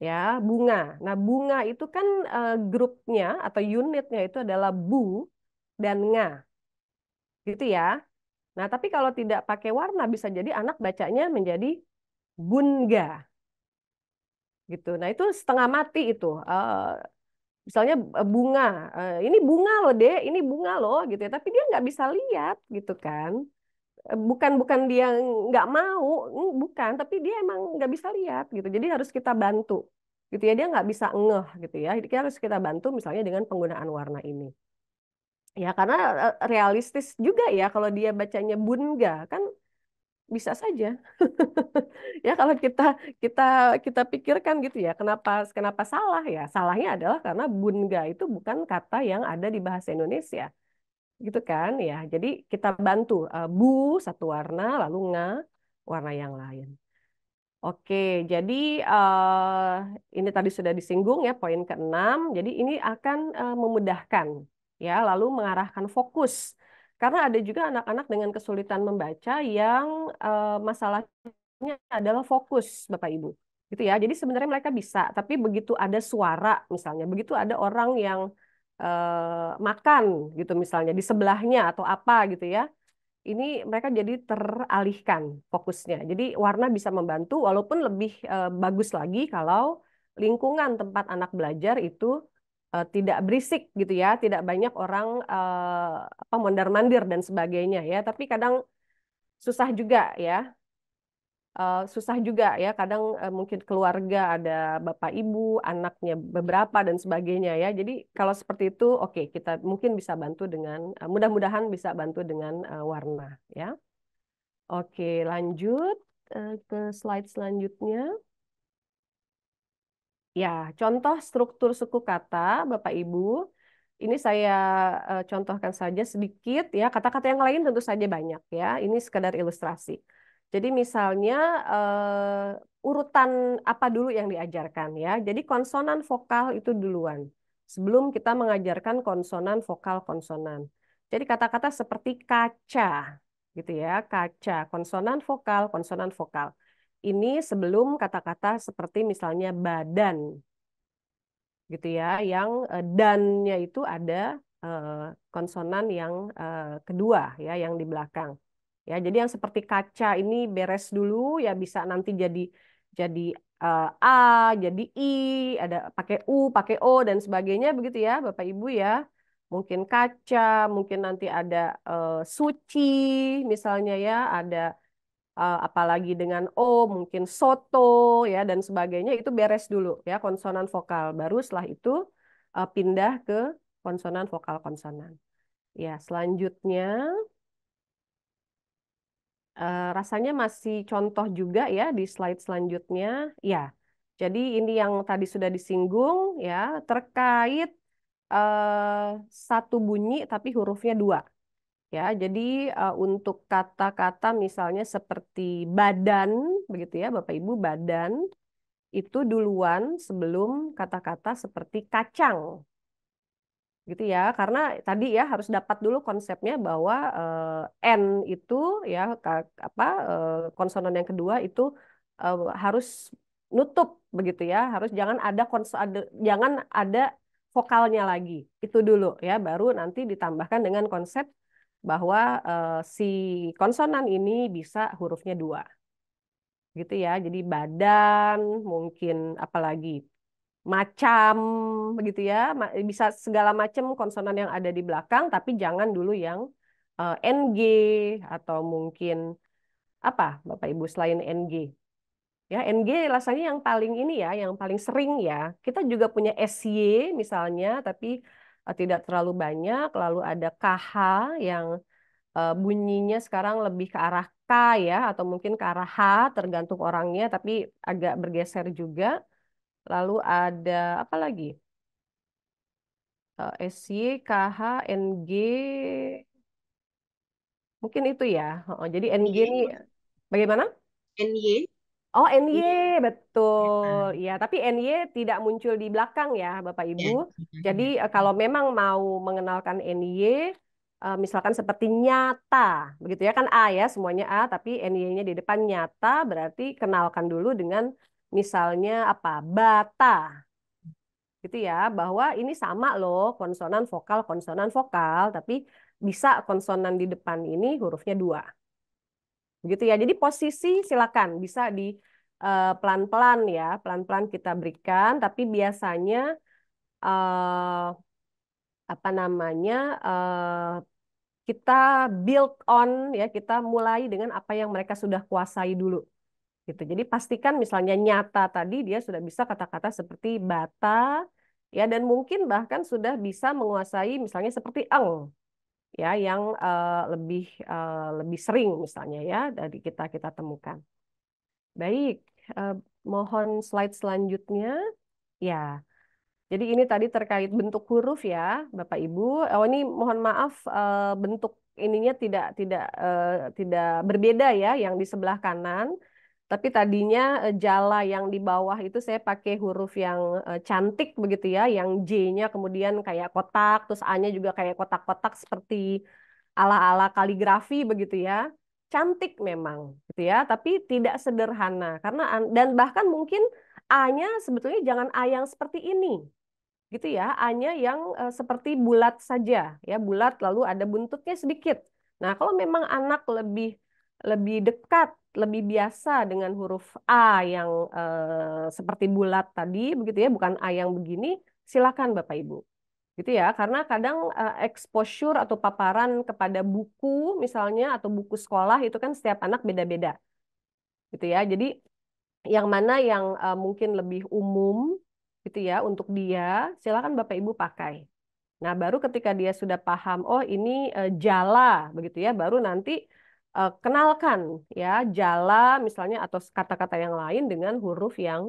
Ya, bunga. Nah, bunga itu kan uh, grupnya atau unitnya itu adalah bu dan nga. Gitu ya. Nah, tapi kalau tidak pakai warna bisa jadi anak bacanya menjadi bunga. Gitu. Nah, itu setengah mati itu. Eh, misalnya eh, bunga. Eh, ini bunga loh, Dek. Ini bunga loh gitu ya. Tapi dia nggak bisa lihat gitu kan. Bukan bukan dia nggak mau, mm, bukan, tapi dia emang nggak bisa lihat gitu. Jadi harus kita bantu. Gitu ya, dia nggak bisa ngeh gitu ya. Jadi harus kita bantu misalnya dengan penggunaan warna ini ya karena eh, realistis juga ya kalau dia bacanya bunga kan bisa saja ya kalau kita kita kita pikirkan gitu ya kenapa kenapa salah ya salahnya adalah karena bunga itu bukan kata yang ada di bahasa Indonesia gitu kan ya jadi kita bantu eh, bu satu warna lalu nga warna yang lain Oke, jadi eh, ini tadi sudah disinggung ya poin keenam Jadi ini akan memudahkan ya lalu mengarahkan fokus karena ada juga anak-anak dengan kesulitan membaca yang uh, masalahnya adalah fokus Bapak Ibu gitu ya jadi sebenarnya mereka bisa tapi begitu ada suara misalnya begitu ada orang yang uh, makan gitu misalnya di sebelahnya atau apa gitu ya ini mereka jadi teralihkan fokusnya. Jadi warna bisa membantu walaupun lebih eh, bagus lagi kalau lingkungan tempat anak belajar itu uh, tidak berisik gitu ya, tidak banyak orang uh, apa mondar-mandir dan sebagainya ya, tapi kadang susah juga ya. Uh, susah juga ya kadang uh, mungkin keluarga ada bapak ibu anaknya beberapa dan sebagainya ya jadi kalau seperti itu oke okay, kita mungkin bisa bantu dengan uh, mudah-mudahan bisa bantu dengan uh, warna ya oke lanjut ke slide selanjutnya Ya, contoh struktur suku kata, Bapak Ibu. Ini saya eh, contohkan saja sedikit ya. Kata-kata yang lain tentu saja banyak ya. Ini sekedar ilustrasi. Jadi misalnya uh, urutan apa dulu yang diajarkan ya. Jadi konsonan vokal itu duluan. Sebelum kita mengajarkan konsonan vokal konsonan. Jadi kata-kata seperti kaca gitu ya, kaca, konsonan vokal, konsonan vokal ini sebelum kata-kata seperti misalnya badan gitu ya yang eh, dannya itu ada eh, konsonan yang eh, kedua ya yang di belakang ya jadi yang seperti kaca ini beres dulu ya bisa nanti jadi jadi a jadi i ada pakai u pakai o dan sebagainya begitu ya bapak ibu ya mungkin kaca mungkin nanti ada suci misalnya ya ada Eh, apalagi dengan o mungkin soto ya dan sebagainya itu beres dulu ya konsonan vokal baru setelah itu uh, pindah ke konsonan vokal konsonan ya selanjutnya uh, rasanya masih contoh juga ya di slide selanjutnya ya jadi ini yang tadi sudah disinggung ya terkait uh, satu bunyi tapi hurufnya dua Ya, jadi uh, untuk kata-kata misalnya seperti badan, begitu ya, Bapak Ibu, badan itu duluan sebelum kata-kata seperti kacang. Gitu ya, karena tadi ya harus dapat dulu konsepnya bahwa uh, n itu ya apa uh, konsonan yang kedua itu uh, harus nutup begitu ya, harus jangan ada kons ada, jangan ada vokalnya lagi. Itu dulu ya, baru nanti ditambahkan dengan konsep bahwa uh, si konsonan ini bisa hurufnya dua gitu ya jadi badan mungkin apalagi macam begitu ya bisa segala macam konsonan yang ada di belakang tapi jangan dulu yang uh, eh, ng atau mungkin apa Bapak Ibu selain ng ya ng rasanya yang paling ini ya yang paling sering ya kita juga punya sy misalnya tapi Eh, tidak terlalu banyak. Lalu ada KH yang eh, bunyinya sekarang lebih ke arah K ya, atau mungkin ke arah H tergantung orangnya, tapi agak bergeser juga. Lalu ada apa lagi? Eh, SC, KH, NG, mungkin itu ya. Jadi NG ini bagaimana? NY. Oh, NY, iya. betul. Ya. tapi NY tidak muncul di belakang ya, Bapak Ibu. Iya. Jadi eh, kalau memang mau mengenalkan NY, eh, misalkan seperti nyata, begitu ya kan A ya, semuanya A, tapi NY-nya di depan nyata, berarti kenalkan dulu dengan misalnya apa? Bata. Gitu ya, bahwa ini sama loh, konsonan vokal, konsonan vokal, tapi bisa konsonan di depan ini hurufnya dua. Begitu ya. Jadi posisi silakan bisa di eh, pelan-pelan uh, ya, pelan-pelan kita berikan tapi biasanya uh, apa namanya? Uh, kita build on ya, kita mulai dengan apa yang mereka sudah kuasai dulu gitu. Jadi pastikan misalnya nyata tadi dia sudah bisa kata-kata seperti bata ya dan mungkin bahkan sudah bisa menguasai misalnya seperti eng ya yang uh, lebih uh, lebih sering misalnya ya dari kita kita temukan. Baik, uh, mohon slide selanjutnya. Ya. Jadi ini tadi terkait bentuk huruf ya, Bapak Ibu. Oh ini mohon maaf uh, bentuk ininya tidak tidak uh, tidak berbeda ya yang di sebelah kanan tapi tadinya eh, jala yang di bawah itu saya pakai huruf yang eh, cantik begitu ya, yang J-nya kemudian kayak kotak, terus A-nya juga kayak kotak-kotak seperti ala-ala kaligrafi begitu ya. Cantik memang gitu ya, tapi tidak sederhana karena dan bahkan mungkin A-nya sebetulnya jangan A yang seperti ini. Gitu ya, A-nya yang eh, seperti bulat saja ya, bulat lalu ada buntutnya sedikit. Nah, kalau memang anak lebih lebih dekat, lebih biasa dengan huruf A yang eh, seperti bulat tadi, begitu ya, bukan A yang begini, silakan Bapak Ibu. Gitu ya, karena kadang eh, exposure atau paparan kepada buku misalnya atau buku sekolah itu kan setiap anak beda-beda. Gitu ya. Jadi yang mana yang eh, mungkin lebih umum gitu ya untuk dia, silakan Bapak Ibu pakai. Nah, baru ketika dia sudah paham, oh ini eh, jala begitu ya, baru nanti uh, kenalkan ya jala misalnya atau kata-kata yang lain dengan huruf yang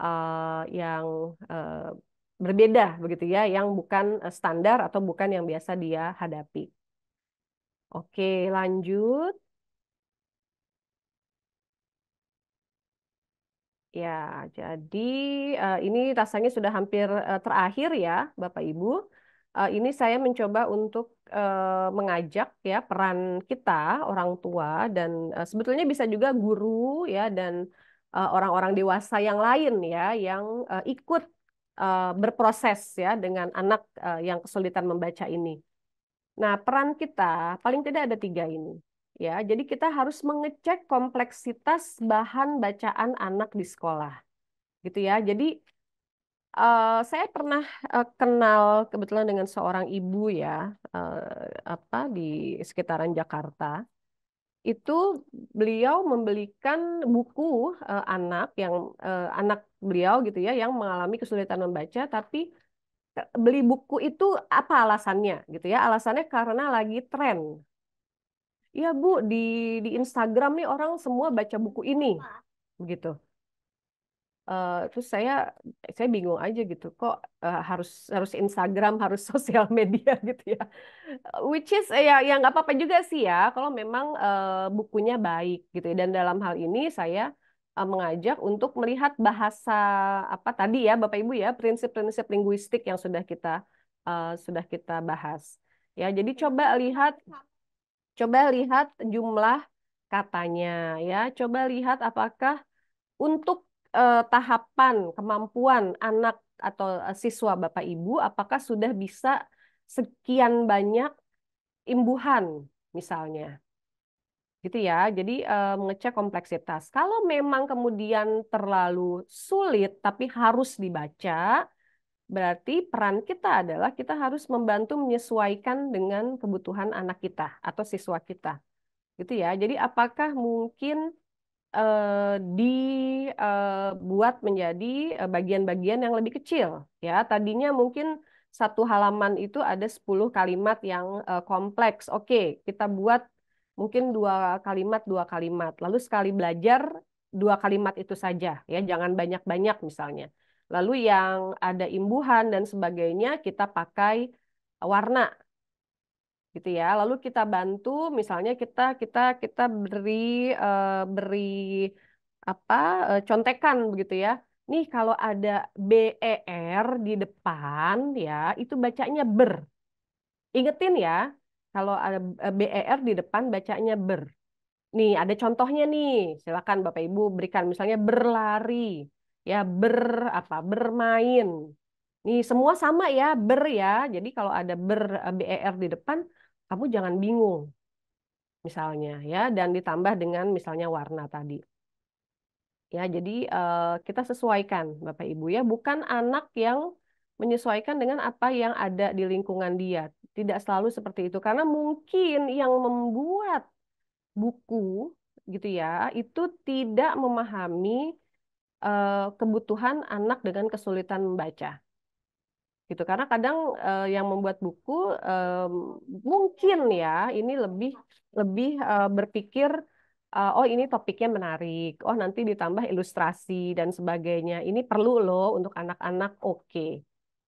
uh, yang uh, berbeda begitu ya yang bukan standar atau bukan yang biasa dia hadapi. Oke, lanjut. Ya, jadi ini rasanya sudah hampir terakhir ya, Bapak Ibu uh, ini saya mencoba untuk uh, mengajak ya peran kita orang tua dan uh, sebetulnya bisa juga guru ya dan orang orang-orang dewasa yang lain ya yang uh, ikut uh, berproses ya dengan anak uh, yang kesulitan membaca ini. Nah peran kita paling tidak ada tiga ini ya. Jadi kita harus mengecek kompleksitas bahan bacaan anak di sekolah gitu ya. Jadi Uh, saya pernah uh, kenal kebetulan dengan seorang ibu ya uh, apa di sekitaran Jakarta itu beliau membelikan buku uh, anak yang uh, anak beliau gitu ya yang mengalami kesulitan membaca tapi beli buku itu apa alasannya gitu ya alasannya karena lagi tren ya bu di di Instagram nih orang semua baca buku ini begitu Uh, terus saya saya bingung aja gitu kok uh, harus harus Instagram harus sosial media gitu ya which is eh, ya ya nggak apa-apa juga sih ya kalau memang uh, bukunya baik gitu ya. dan dalam hal ini saya mengajak untuk melihat bahasa apa tadi ya Bapak Ibu ya prinsip-prinsip linguistik yang sudah kita uh, sudah kita bahas ya jadi coba lihat coba lihat jumlah katanya ya coba lihat apakah untuk eh, tahapan kemampuan anak atau eh, siswa Bapak Ibu apakah sudah bisa sekian banyak imbuhan misalnya. Gitu ya. Jadi eh, mengecek kompleksitas. Kalau memang kemudian terlalu sulit tapi harus dibaca, berarti peran kita adalah kita harus membantu menyesuaikan dengan kebutuhan anak kita atau siswa kita. Gitu ya. Jadi apakah mungkin uh, eh, dibuat eh, menjadi eh, bagian-bagian yang lebih kecil ya tadinya mungkin satu halaman itu ada 10 kalimat yang uh, kompleks oke kita buat mungkin dua kalimat dua kalimat lalu sekali belajar dua kalimat itu saja ya jangan banyak-banyak misalnya lalu yang ada imbuhan dan sebagainya kita pakai warna gitu ya. Lalu kita bantu, misalnya kita kita kita beri uh, beri apa uh, contekan begitu ya. Nih kalau ada BER di depan ya, itu bacanya ber. Ingetin ya, kalau ada eh, BER di depan bacanya ber. Nih, ada contohnya nih. Silakan Bapak Ibu berikan misalnya berlari, ya ber apa? bermain. Nih, semua sama ya, ber ya. Jadi kalau ada ber BER di depan, kamu jangan bingung misalnya ya dan ditambah dengan misalnya warna tadi ya jadi uh, kita sesuaikan bapak ibu ya bukan anak yang menyesuaikan dengan apa yang ada di lingkungan dia tidak selalu seperti itu karena mungkin yang membuat buku gitu ya itu tidak memahami uh, kebutuhan anak dengan kesulitan membaca gitu karena kadang uh, yang membuat buku um, mungkin ya ini lebih lebih uh, berpikir uh, oh ini topiknya menarik oh nanti ditambah ilustrasi dan sebagainya ini perlu loh untuk anak-anak oke okay.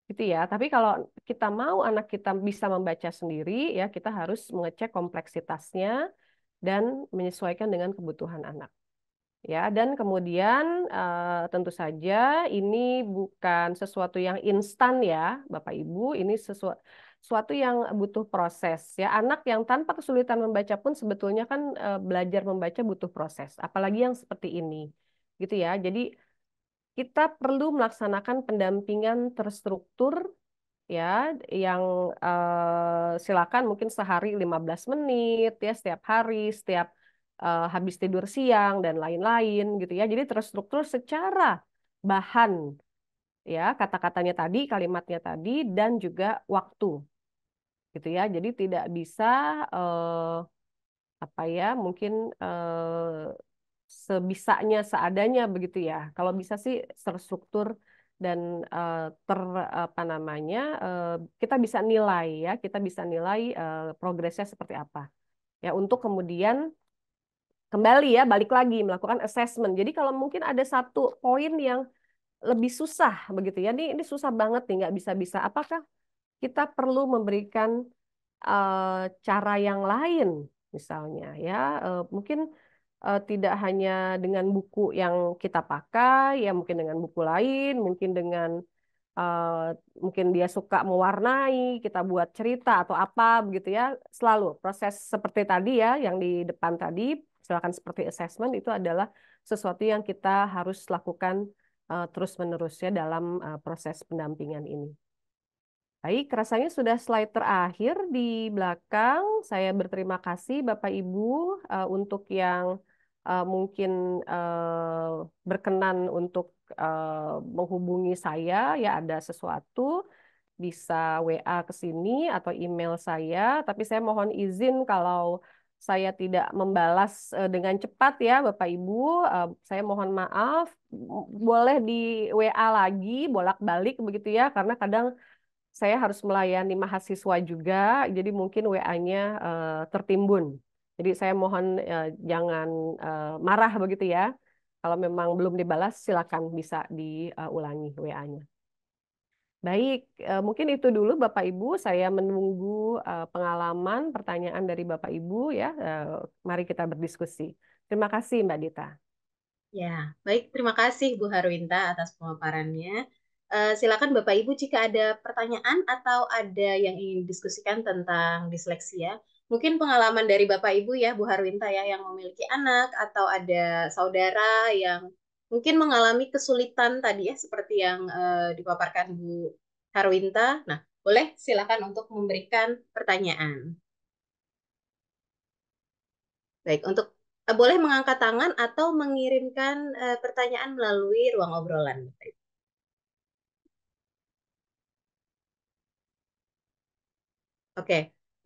gitu ya tapi kalau kita mau anak kita bisa membaca sendiri ya kita harus mengecek kompleksitasnya dan menyesuaikan dengan kebutuhan anak ya dan kemudian uh, tentu saja ini bukan sesuatu yang instan ya Bapak Ibu ini sesuatu sesuatu yang butuh proses ya anak yang tanpa kesulitan membaca pun sebetulnya kan uh, belajar membaca butuh proses apalagi yang seperti ini gitu ya jadi kita perlu melaksanakan pendampingan terstruktur ya yang uh, silakan mungkin sehari 15 menit ya setiap hari setiap uh, habis tidur siang dan lain-lain gitu ya. Jadi terstruktur secara bahan ya, kata-katanya tadi, kalimatnya tadi dan juga waktu. Gitu ya. Jadi tidak bisa uh, apa ya, mungkin uh, sebisanya seadanya begitu ya. Kalau bisa sih terstruktur dan uh, ter apa namanya uh, kita bisa nilai ya, kita bisa nilai uh, progresnya seperti apa. Ya untuk kemudian kembali ya balik lagi melakukan assessment. Jadi kalau mungkin ada satu poin yang lebih susah begitu ya, ini ini susah banget nih nggak bisa-bisa. Apakah kita perlu memberikan uh, cara yang lain misalnya ya uh, mungkin uh, tidak hanya dengan buku yang kita pakai ya mungkin dengan buku lain mungkin dengan uh, mungkin dia suka mewarnai kita buat cerita atau apa begitu ya selalu proses seperti tadi ya yang di depan tadi misalkan seperti assessment itu adalah sesuatu yang kita harus lakukan uh, terus-menerus ya dalam uh, proses pendampingan ini. Baik, rasanya sudah slide terakhir di belakang. Saya berterima kasih Bapak Ibu uh, untuk yang uh, mungkin uh, berkenan untuk uh, menghubungi saya ya ada sesuatu bisa WA ke sini atau email saya, tapi saya mohon izin kalau saya tidak membalas eh, dengan cepat ya Bapak Ibu. Eh, saya mohon maaf. Boleh di WA lagi, bolak-balik begitu ya karena kadang saya harus melayani mahasiswa juga, jadi mungkin WA-nya eh, tertimbun. Jadi saya mohon jangan marah begitu ya. Kalau memang belum dibalas silakan bisa diulangi WA-nya. Baik, eh, mungkin itu dulu Bapak Ibu. Saya menunggu eh, pengalaman pertanyaan dari Bapak Ibu ya. Eh, mari kita berdiskusi. Terima kasih Mbak Dita. Ya, baik. Terima kasih Bu Harwinta atas pemaparannya. Silakan Bapak Ibu jika ada pertanyaan atau ada yang ingin diskusikan tentang disleksia. Mungkin pengalaman dari Bapak Ibu ya Bu Harwinta ya yang memiliki anak atau ada saudara yang mungkin mengalami kesulitan tadi ya seperti yang uh, dipaparkan Bu Harwinta. Nah, boleh silakan untuk memberikan pertanyaan. Baik, untuk uh, boleh mengangkat tangan atau mengirimkan uh, pertanyaan melalui ruang obrolan. Baik. Oke,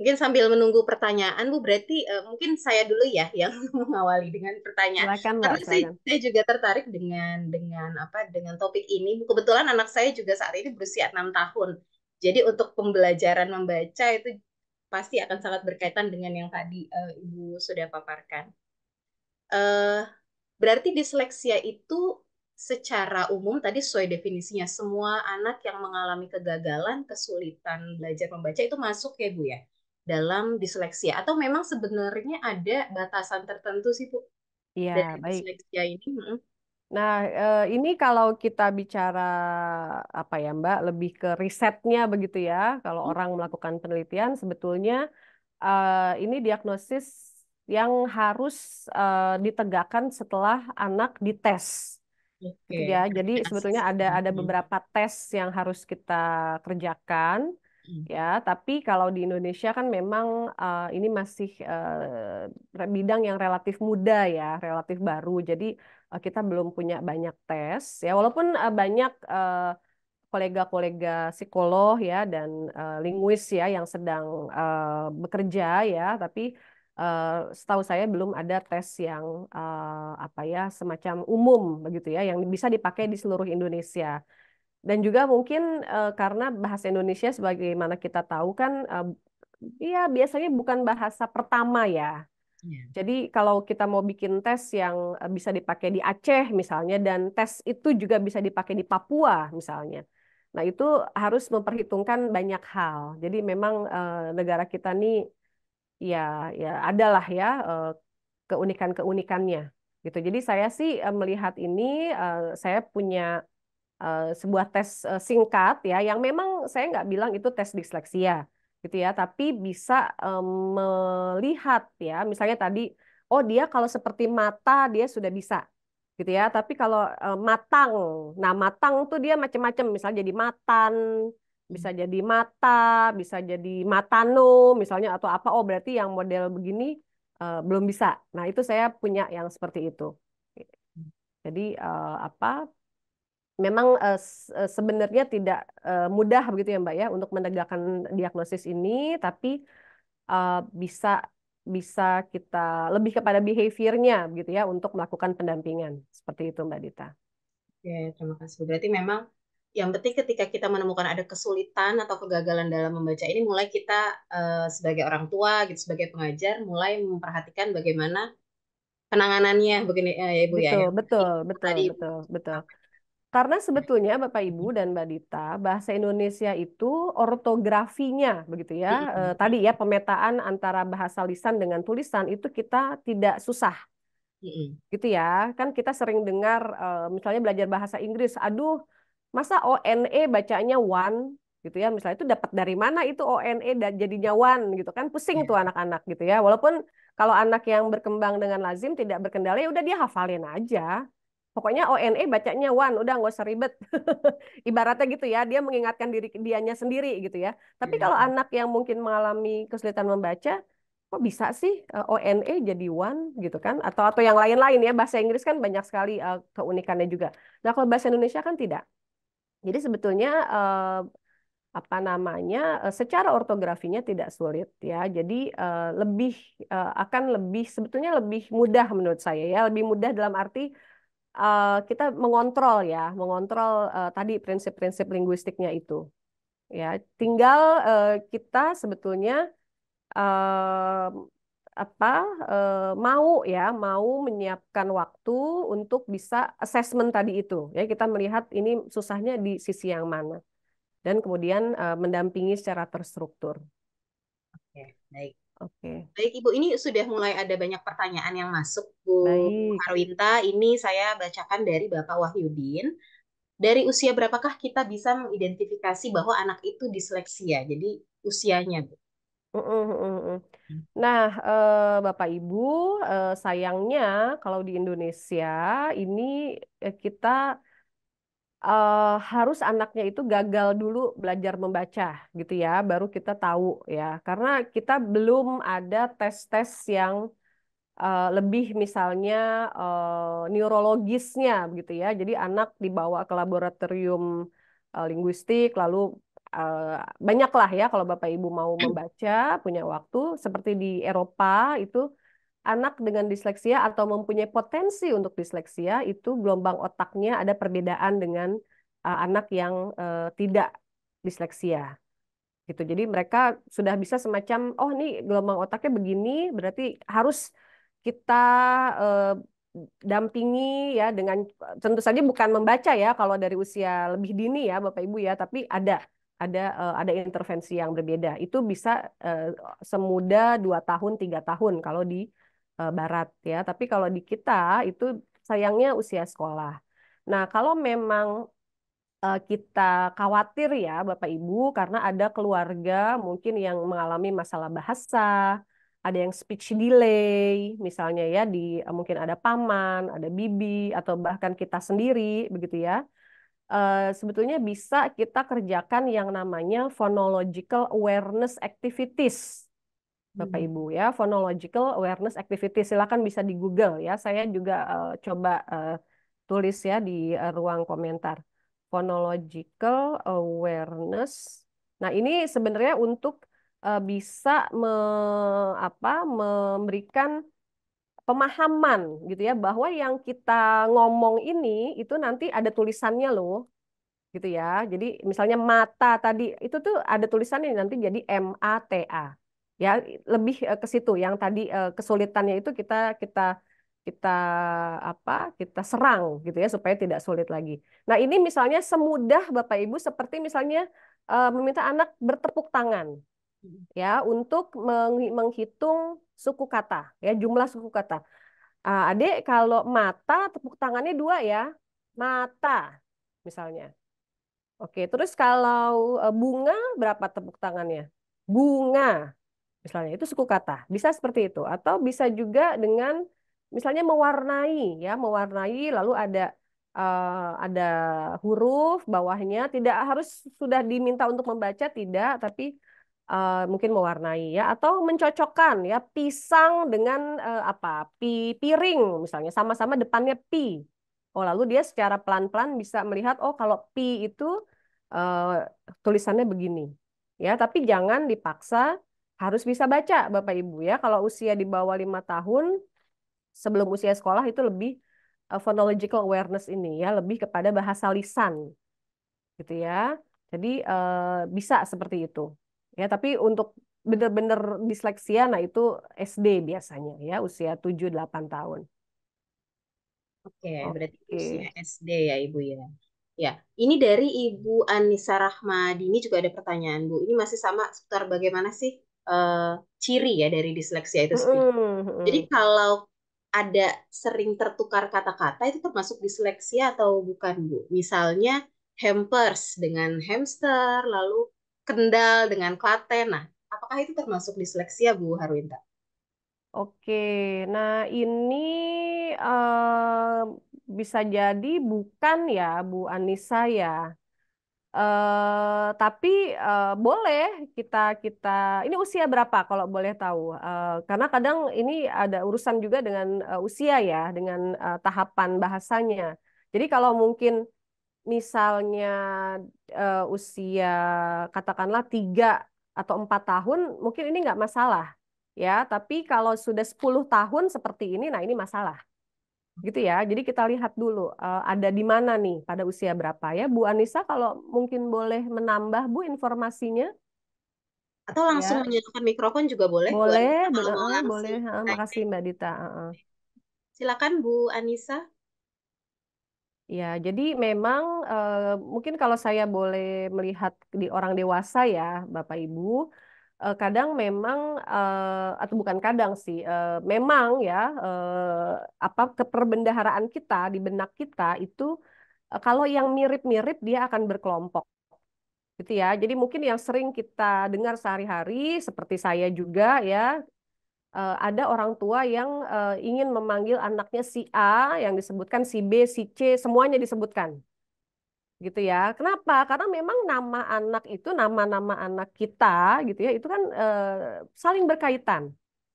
Mungkin sambil menunggu pertanyaan Bu, berarti uh, mungkin saya dulu ya yang mengawali dengan pertanyaan. Silakan, Karena saya, saya juga tertarik dengan dengan apa dengan topik ini. Kebetulan anak saya juga saat ini berusia enam tahun. Jadi untuk pembelajaran membaca itu pasti akan sangat berkaitan dengan yang tadi uh, Ibu sudah paparkan. Uh, berarti disleksia itu secara umum tadi sesuai definisinya semua anak yang mengalami kegagalan, kesulitan belajar membaca itu masuk ya Bu ya dalam disleksia atau memang sebenarnya ada batasan tertentu sih Bu? Iya, dari baik. Disleksia ini. hmm Nah, eh, ini kalau kita bicara apa ya Mbak, lebih ke risetnya begitu ya. Kalau hmm. orang melakukan penelitian, sebetulnya eh, ini diagnosis yang harus eh, ditegakkan setelah anak dites. Gitu okay. Ya, jadi sebetulnya ada ada beberapa tes yang harus kita kerjakan Mm. ya tapi kalau di Indonesia kan memang uh, ini masih uh, bidang yang relatif muda ya relatif baru jadi uh, kita belum punya banyak tes ya walaupun uh, banyak uh, kolega-kolega psikolog ya dan uh, linguis ya yang sedang uh, bekerja ya tapi uh, setahu saya belum ada tes yang uh, apa ya semacam umum begitu ya yang bisa dipakai di seluruh Indonesia dan juga mungkin uh, karena bahasa Indonesia sebagaimana kita tahu kan uh, ya biasanya bukan bahasa pertama ya. Iya. Jadi kalau kita mau bikin tes yang eh, bisa dipakai di Aceh misalnya dan tes itu juga bisa dipakai di Papua misalnya. Nah, itu harus memperhitungkan banyak hal. Jadi memang uh, negara kita ini, ya ya adalah ya uh, keunikan-keunikannya gitu. Jadi saya sih melihat ini saya punya Eh, sebuah tes eh, singkat ya yang memang saya nggak bilang itu tes disleksia gitu ya tapi bisa melihat ya misalnya tadi oh dia kalau seperti mata dia sudah bisa gitu ya tapi kalau eh, matang nah matang tuh dia macam-macam misalnya jadi matan bisa hmm. jadi mata bisa jadi matano misalnya atau apa oh berarti yang model begini belum bisa nah itu saya punya yang seperti itu hmm. jadi apa memang uh, sebenarnya tidak uh, mudah begitu ya Mbak ya untuk menegakkan diagnosis ini, tapi uh, bisa bisa kita lebih kepada behaviornya begitu ya untuk melakukan pendampingan seperti itu Mbak Dita. Oke, terima kasih. Berarti memang yang penting ketika kita menemukan ada kesulitan atau kegagalan dalam membaca ini mulai kita uh, sebagai orang tua gitu sebagai pengajar mulai memperhatikan bagaimana penanganannya begini ya Ibu betul, ya, ya. Betul, betul, betul, betul. Karena sebetulnya Bapak Ibu dan Mbak Dita, bahasa Indonesia itu ortografinya begitu ya. E, tadi ya pemetaan antara bahasa lisan dengan tulisan itu kita tidak susah. Gitu ya. Kan kita sering dengar e, misalnya belajar bahasa Inggris, aduh masa ONE bacanya one gitu ya. Misalnya itu dapat dari mana itu ONE dan jadinya one gitu kan pusing iya. tuh anak-anak gitu ya. Walaupun kalau anak yang berkembang dengan lazim tidak berkendala ya udah dia hafalin aja Pokoknya ONE bacanya one, udah nggak usah ribet. Ibaratnya gitu ya, dia mengingatkan diri dianya sendiri gitu ya. Tapi yeah. kalau anak yang mungkin mengalami kesulitan membaca, kok bisa sih ONE e jadi one gitu kan? Atau atau yang lain-lain ya bahasa Inggris kan banyak sekali uh, keunikannya juga. Nah kalau bahasa Indonesia kan tidak. Jadi sebetulnya uh, apa namanya secara ortografinya tidak sulit ya jadi uh, lebih uh, akan lebih sebetulnya lebih mudah menurut saya ya lebih mudah dalam arti uh, kita mengontrol ya, mengontrol uh, tadi prinsip-prinsip linguistiknya itu. Ya, tinggal uh, kita sebetulnya uh, apa uh, mau ya mau menyiapkan waktu untuk bisa assessment tadi itu ya kita melihat ini susahnya di sisi yang mana dan kemudian uh, mendampingi secara terstruktur. Oke, baik. Oke. Baik Ibu, ini sudah mulai ada banyak pertanyaan yang masuk Bu Baik. Arwinta. Ini saya bacakan dari Bapak Wahyudin. Dari usia berapakah kita bisa mengidentifikasi bahwa anak itu disleksia? Jadi usianya Bu. Hmm. Nah, eh, Bapak Ibu, eh, sayangnya kalau di Indonesia ini eh, kita uh, harus anaknya itu gagal dulu belajar membaca gitu ya, baru kita tahu ya. Karena kita belum ada tes-tes yang uh, lebih misalnya uh, neurologisnya gitu ya. Jadi anak dibawa ke laboratorium uh, linguistik lalu uh, banyaklah ya kalau Bapak Ibu mau hmm. membaca punya waktu seperti di Eropa itu anak dengan disleksia atau mempunyai potensi untuk disleksia itu gelombang otaknya ada perbedaan dengan uh, anak yang uh, tidak disleksia gitu jadi mereka sudah bisa semacam oh ini gelombang otaknya begini berarti harus kita uh, dampingi ya dengan tentu saja bukan membaca ya kalau dari usia lebih dini ya Bapak Ibu ya tapi ada ada uh, ada intervensi yang berbeda. Itu bisa uh, semudah dua tahun, tiga tahun kalau di Eh, barat ya. Tapi kalau di kita itu sayangnya usia sekolah. Nah, kalau memang eh, kita khawatir ya Bapak Ibu karena ada keluarga mungkin yang mengalami masalah bahasa, ada yang speech delay misalnya ya di eh, mungkin ada paman, ada bibi atau bahkan kita sendiri begitu ya. sebetulnya bisa kita kerjakan yang namanya phonological awareness activities Bapak hmm. Ibu ya, phonological awareness activity. Silakan bisa di Google ya. Saya juga uh, coba uh, tulis ya di uh, ruang komentar. Phonological awareness. Nah, ini sebenarnya untuk uh, bisa me, apa, memberikan pemahaman gitu ya bahwa yang kita ngomong ini itu nanti ada tulisannya loh gitu ya. Jadi misalnya mata tadi itu tuh ada tulisannya nanti jadi M A T A ya lebih uh, ke situ yang tadi uh, kesulitannya itu kita kita kita apa kita serang gitu ya supaya tidak sulit lagi. Nah ini misalnya semudah bapak ibu seperti misalnya uh, meminta anak bertepuk tangan ya untuk menghitung suku kata ya jumlah suku kata. Uh, adik kalau mata tepuk tangannya dua ya mata misalnya. Oke terus kalau bunga berapa tepuk tangannya? Bunga Misalnya itu suku kata, bisa seperti itu atau bisa juga dengan misalnya mewarnai ya, mewarnai lalu ada uh, ada huruf bawahnya tidak harus sudah diminta untuk membaca tidak tapi uh, mungkin mewarnai ya atau mencocokkan ya pisang dengan uh, apa pi piring misalnya sama-sama depannya pi oh lalu dia secara pelan-pelan bisa melihat oh kalau pi itu uh, tulisannya begini ya tapi jangan dipaksa harus bisa baca Bapak Ibu ya. Kalau usia di bawah lima tahun sebelum usia sekolah itu lebih uh, phonological awareness ini ya, lebih kepada bahasa lisan gitu ya. Jadi uh, bisa seperti itu. Ya, tapi untuk benar-benar disleksia nah itu SD biasanya ya, usia 7-8 tahun. Oke, okay, berarti okay. usia SD ya Ibu ya. Ya, ini dari Ibu Anissa Rahmadi ini juga ada pertanyaan Bu. Ini masih sama seputar bagaimana sih uh, ciri ya dari disleksia itu sendiri. Mm-hmm. Jadi kalau ada sering tertukar kata-kata itu termasuk disleksia atau bukan Bu? Misalnya hampers dengan hamster, lalu kendal dengan klaten. Nah, apakah itu termasuk disleksia Bu Harwinta? Oke, nah ini uh, bisa jadi bukan ya Bu Anissa ya. Eh, tapi uh, boleh kita kita ini usia berapa kalau boleh tahu uh, karena kadang ini ada urusan juga dengan uh, usia ya dengan uh, tahapan bahasanya jadi kalau mungkin misalnya uh, usia katakanlah tiga atau empat tahun mungkin ini nggak masalah ya tapi kalau sudah 10 tahun seperti ini nah ini masalah gitu ya. Jadi kita lihat dulu uh, ada di mana nih pada usia berapa ya. Bu Anissa kalau mungkin boleh menambah Bu informasinya atau langsung ya. menyalakan mikrofon juga boleh. Boleh, Bu Anissa, boleh, boleh. Uh, makasih Mbak Dita. Uh, uh. Silakan Bu Anissa. Ya, jadi memang uh, mungkin kalau saya boleh melihat di orang dewasa ya, Bapak Ibu, Eh, kadang memang uh, atau bukan kadang sih uh, memang ya uh, apa keperbendaharaan kita di benak kita itu uh, kalau yang mirip-mirip dia akan berkelompok gitu ya jadi mungkin yang sering kita dengar sehari-hari seperti saya juga ya uh, ada orang tua yang uh, ingin memanggil anaknya si A yang disebutkan si B si C semuanya disebutkan gitu ya. Kenapa? Karena memang nama anak itu nama-nama anak kita gitu ya, itu kan e, saling berkaitan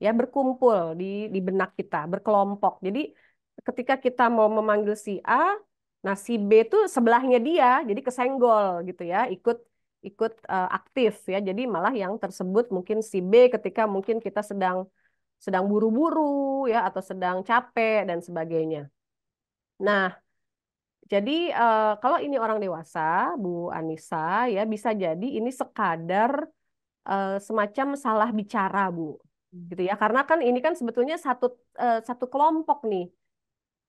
ya, berkumpul di di benak kita, berkelompok. Jadi ketika kita mau memanggil si A, nah si B itu sebelahnya dia, jadi kesenggol gitu ya, ikut ikut e, aktif ya. Jadi malah yang tersebut mungkin si B ketika mungkin kita sedang sedang buru-buru ya atau sedang capek dan sebagainya. Nah, jadi uh, kalau ini orang dewasa, Bu Anissa, ya bisa jadi ini sekadar uh, semacam salah bicara, Bu, gitu ya. Karena kan ini kan sebetulnya satu uh, satu kelompok nih,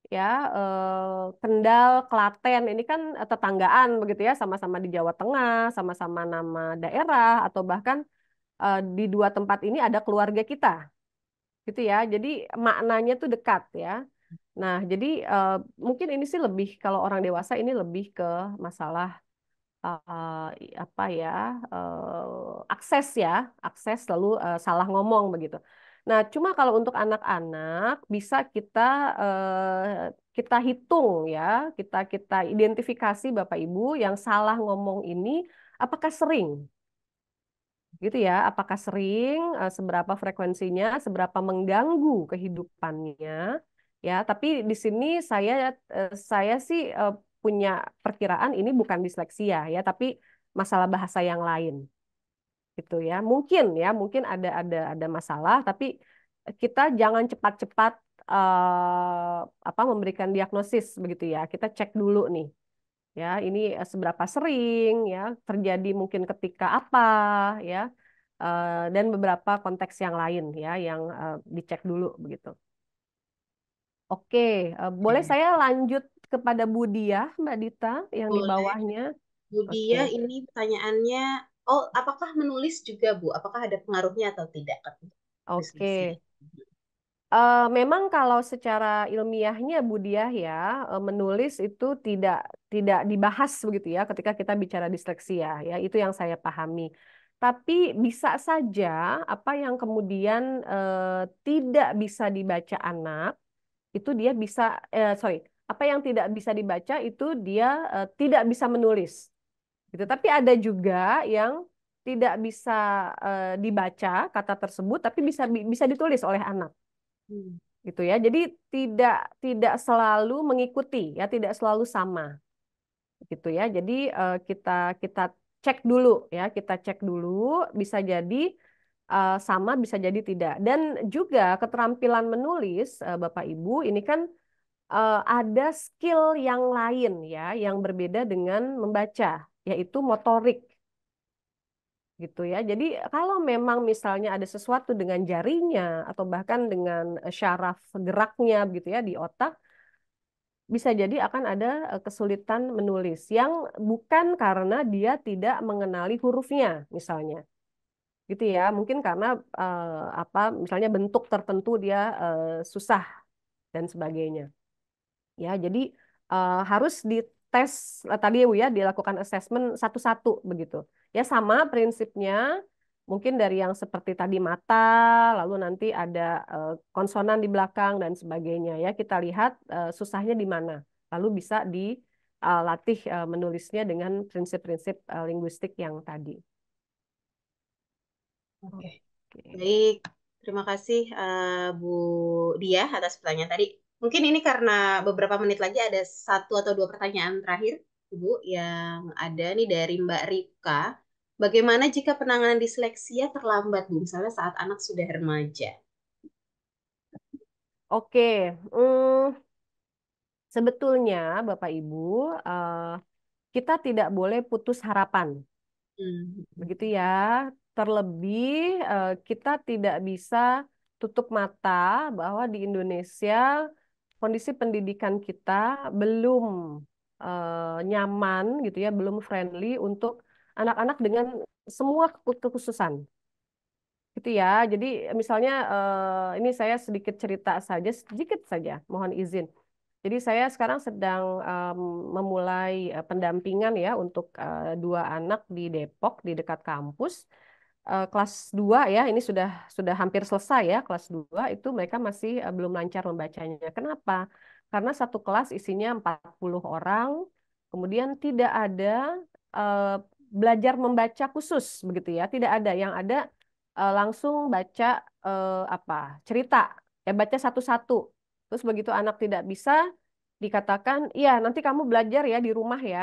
ya uh, Kendal, Klaten ini kan tetanggaan begitu ya, sama-sama di Jawa Tengah, sama-sama nama daerah atau bahkan uh, di dua tempat ini ada keluarga kita, gitu ya. Jadi maknanya tuh dekat ya. Nah, jadi uh, mungkin ini sih lebih kalau orang dewasa ini lebih ke masalah uh, apa ya uh, akses ya akses lalu uh, salah ngomong begitu. Nah, cuma kalau untuk anak-anak bisa kita uh, kita hitung ya kita kita identifikasi bapak ibu yang salah ngomong ini apakah sering gitu ya apakah sering seberapa frekuensinya seberapa mengganggu kehidupannya ya tapi di sini saya eh, saya sih eh, punya perkiraan ini bukan disleksia ya tapi masalah bahasa yang lain gitu ya mungkin ya mungkin ada ada ada masalah tapi kita jangan cepat-cepat uh, apa memberikan diagnosis begitu ya kita cek dulu nih ya ini seberapa sering ya terjadi mungkin ketika apa ya uh, dan beberapa konteks yang lain ya yang uh, dicek dulu begitu. Oke, eh, boleh hmm. saya lanjut kepada Budiah, ya, Mbak Dita, yang boleh. di bawahnya. Budiah okay. Ya, ini pertanyaannya, oh apakah menulis juga Bu? Apakah ada pengaruhnya atau tidak? Oke. Okay. Uh, eh, memang kalau secara ilmiahnya Budiah ya uh, menulis itu tidak tidak dibahas begitu ya ketika kita bicara disleksia ya itu yang saya pahami. Tapi bisa saja apa yang kemudian uh, tidak bisa dibaca anak itu dia bisa eh, sorry apa yang tidak bisa dibaca itu dia eh, tidak bisa menulis gitu tapi ada juga yang tidak bisa eh, dibaca kata tersebut tapi bisa bisa ditulis oleh anak hmm. gitu ya jadi tidak tidak selalu mengikuti ya tidak selalu sama gitu ya jadi eh, kita kita cek dulu ya kita cek dulu bisa jadi uh, sama bisa jadi tidak. Dan juga keterampilan menulis uh, Bapak Ibu ini kan uh, ada skill yang lain ya yang berbeda dengan membaca yaitu motorik gitu ya. Jadi kalau memang misalnya ada sesuatu dengan jarinya atau bahkan dengan syaraf geraknya gitu ya di otak bisa jadi akan ada kesulitan menulis yang bukan karena dia tidak mengenali hurufnya misalnya gitu ya mungkin karena uh, apa misalnya bentuk tertentu dia uh, susah dan sebagainya ya jadi uh, harus dites tadi ya dilakukan assessment satu-satu begitu ya sama prinsipnya mungkin dari yang seperti tadi mata, lalu nanti ada konsonan di belakang dan sebagainya ya kita lihat susahnya di mana, lalu bisa dilatih menulisnya dengan prinsip-prinsip linguistik yang tadi. Oke. Okay. Baik, terima kasih uh, Bu Dia atas pertanyaan tadi. Mungkin ini karena beberapa menit lagi ada satu atau dua pertanyaan terakhir, Bu, yang ada nih dari Mbak Rika. Bagaimana jika penanganan disleksia terlambat, Bu, misalnya saat anak sudah remaja? Oke, hmm, sebetulnya Bapak Ibu, uh, kita tidak boleh putus harapan. Hmm. Begitu ya, Terlebih uh, kita tidak bisa tutup mata bahwa di Indonesia kondisi pendidikan kita belum eh, nyaman gitu ya, belum friendly untuk anak-anak dengan semua kekhususan. Gitu ya. Jadi misalnya eh, ini saya sedikit cerita saja, sedikit saja, mohon izin. Jadi saya sekarang sedang um, memulai pendampingan ya untuk uh, dua anak di Depok di dekat kampus uh, kelas 2 ya, ini sudah sudah hampir selesai ya kelas 2 itu mereka masih uh, belum lancar membacanya. Kenapa? Karena satu kelas isinya 40 orang, kemudian tidak ada uh, belajar membaca khusus begitu ya, tidak ada yang ada uh, langsung baca uh, apa? cerita. Ya baca satu-satu. Terus begitu anak tidak bisa dikatakan, "Iya, nanti kamu belajar ya di rumah ya."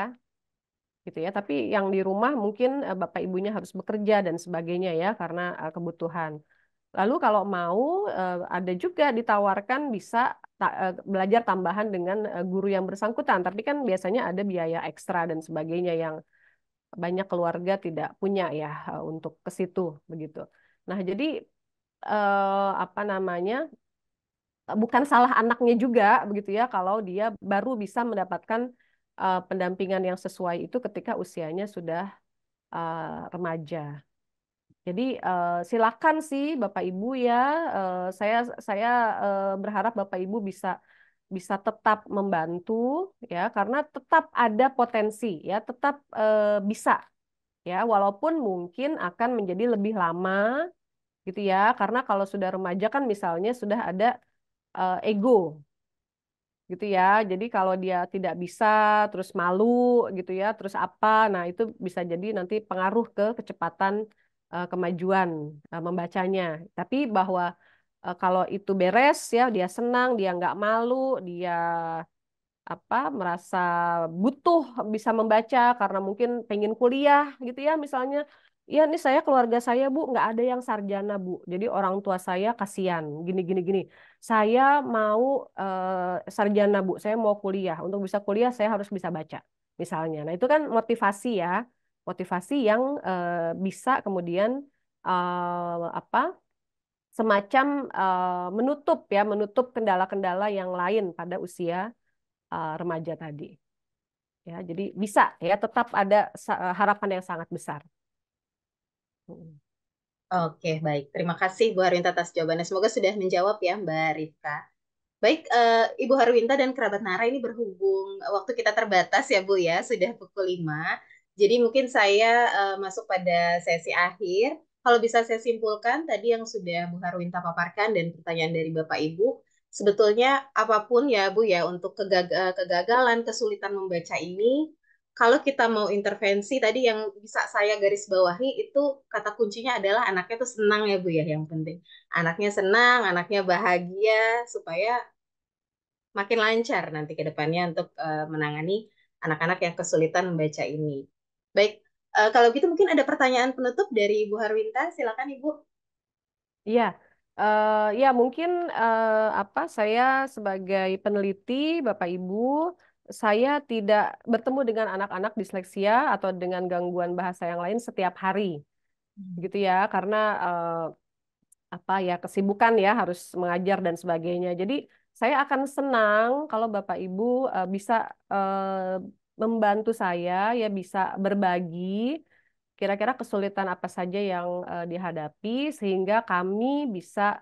gitu ya. Tapi yang di rumah mungkin eh, bapak ibunya harus bekerja dan sebagainya ya karena eh, kebutuhan. Lalu kalau mau eh, ada juga ditawarkan bisa belajar tambahan dengan guru yang bersangkutan. Tapi kan biasanya ada biaya ekstra dan sebagainya yang banyak keluarga tidak punya ya untuk ke situ begitu. Nah, jadi apa namanya? bukan salah anaknya juga begitu ya kalau dia baru bisa mendapatkan uh, pendampingan yang sesuai itu ketika usianya sudah uh, remaja. Jadi uh, silakan sih Bapak Ibu ya, uh, saya saya uh, berharap Bapak Ibu bisa bisa tetap membantu ya karena tetap ada potensi ya tetap e, bisa ya walaupun mungkin akan menjadi lebih lama gitu ya karena kalau sudah remaja kan misalnya sudah ada e, ego gitu ya. Jadi kalau dia tidak bisa, terus malu gitu ya, terus apa, nah itu bisa jadi nanti pengaruh ke kecepatan uh, kemajuan uh, membacanya. Tapi bahwa uh, kalau itu beres ya, dia senang, dia nggak malu, dia apa merasa butuh bisa membaca karena mungkin pengen kuliah gitu ya misalnya Iya nih saya keluarga saya bu nggak ada yang sarjana bu. Jadi orang tua saya kasihan gini gini gini. Saya mau eh, sarjana bu. Saya mau kuliah. Untuk bisa kuliah saya harus bisa baca misalnya. Nah itu kan motivasi ya, motivasi yang eh, bisa kemudian eh, apa semacam menutup ya menutup kendala-kendala yang lain pada usia remaja tadi. Ya, jadi bisa ya tetap ada harapan yang sangat besar. Oke, Oke, baik. Terima kasih Bu Harwinta atas jawabannya. Semoga sudah menjawab ya Mbak Rifka. Baik, uh, Ibu Harwinta dan kerabat Nara ini berhubung eh, waktu kita terbatas ya Bu ya, sudah pukul 5. Jadi mungkin saya uh, masuk pada sesi akhir. Kalau bisa saya simpulkan tadi yang sudah Bu Harwinta paparkan dan pertanyaan dari Bapak Ibu, sebetulnya apapun ya Bu ya untuk kegag kegagalan, kesulitan membaca ini kalau kita mau intervensi tadi yang bisa saya garis bawahi itu kata kuncinya adalah anaknya itu senang ya Bu ya yang penting. Anaknya senang, anaknya bahagia supaya makin lancar nanti ke depannya untuk uh, menangani anak-anak yang kesulitan membaca ini. Baik, uh, kalau gitu mungkin ada pertanyaan penutup dari Ibu Harwinta, silakan Ibu. Iya. Uh, ya mungkin uh, apa saya sebagai peneliti Bapak Ibu saya tidak bertemu dengan anak-anak disleksia atau dengan gangguan bahasa yang lain setiap hari hmm. gitu ya karena eh, apa ya kesibukan ya harus mengajar dan sebagainya jadi saya akan senang kalau bapak ibu eh, bisa eh, membantu saya ya bisa berbagi kira-kira kesulitan apa saja yang eh, dihadapi sehingga kami bisa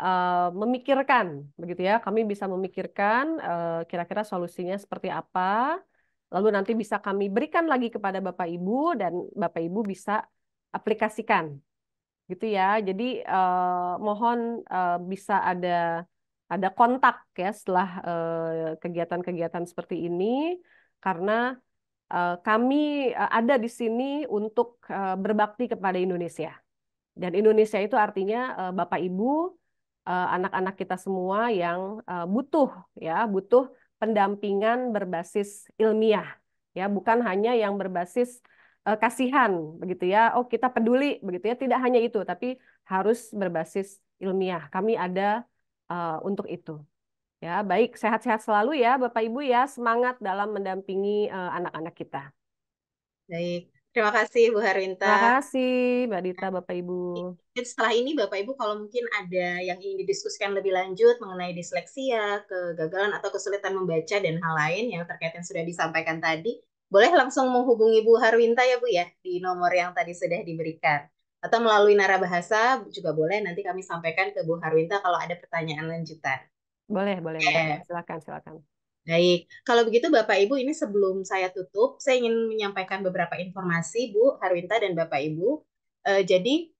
Eh, memikirkan, begitu ya. Kami bisa memikirkan eh, kira-kira uh, solusinya seperti apa. Lalu nanti bisa kami berikan lagi kepada Bapak Ibu dan Bapak Ibu bisa aplikasikan, gitu ya. Jadi uh, mohon uh, bisa ada ada kontak ya setelah kegiatan-kegiatan uh, seperti ini karena uh, kami ada di sini untuk uh, berbakti kepada Indonesia. Dan Indonesia itu artinya uh, Bapak Ibu Eh, anak-anak kita semua yang eh, butuh ya butuh pendampingan berbasis ilmiah ya bukan hanya yang berbasis eh, kasihan begitu ya oh kita peduli begitu ya tidak hanya itu tapi harus berbasis ilmiah kami ada uh, untuk itu ya baik sehat-sehat selalu ya Bapak Ibu ya semangat dalam mendampingi anak-anak uh, anak -anak kita baik Terima kasih Bu Harwinta. Terima kasih Mbak Dita, Bapak Ibu. Setelah ini Bapak Ibu kalau mungkin ada yang ingin didiskusikan lebih lanjut mengenai disleksia, kegagalan atau kesulitan membaca dan hal lain yang terkait yang sudah disampaikan tadi, boleh langsung menghubungi Bu Harwinta ya Bu ya di nomor yang tadi sudah diberikan. Atau melalui narabahasa juga boleh nanti kami sampaikan ke Bu Harwinta kalau ada pertanyaan lanjutan. Boleh, boleh. Yeah. Silakan, silakan. Baik, kalau begitu Bapak Ibu ini sebelum saya tutup, saya ingin menyampaikan beberapa informasi Bu Harwinta dan Bapak Ibu. E, jadi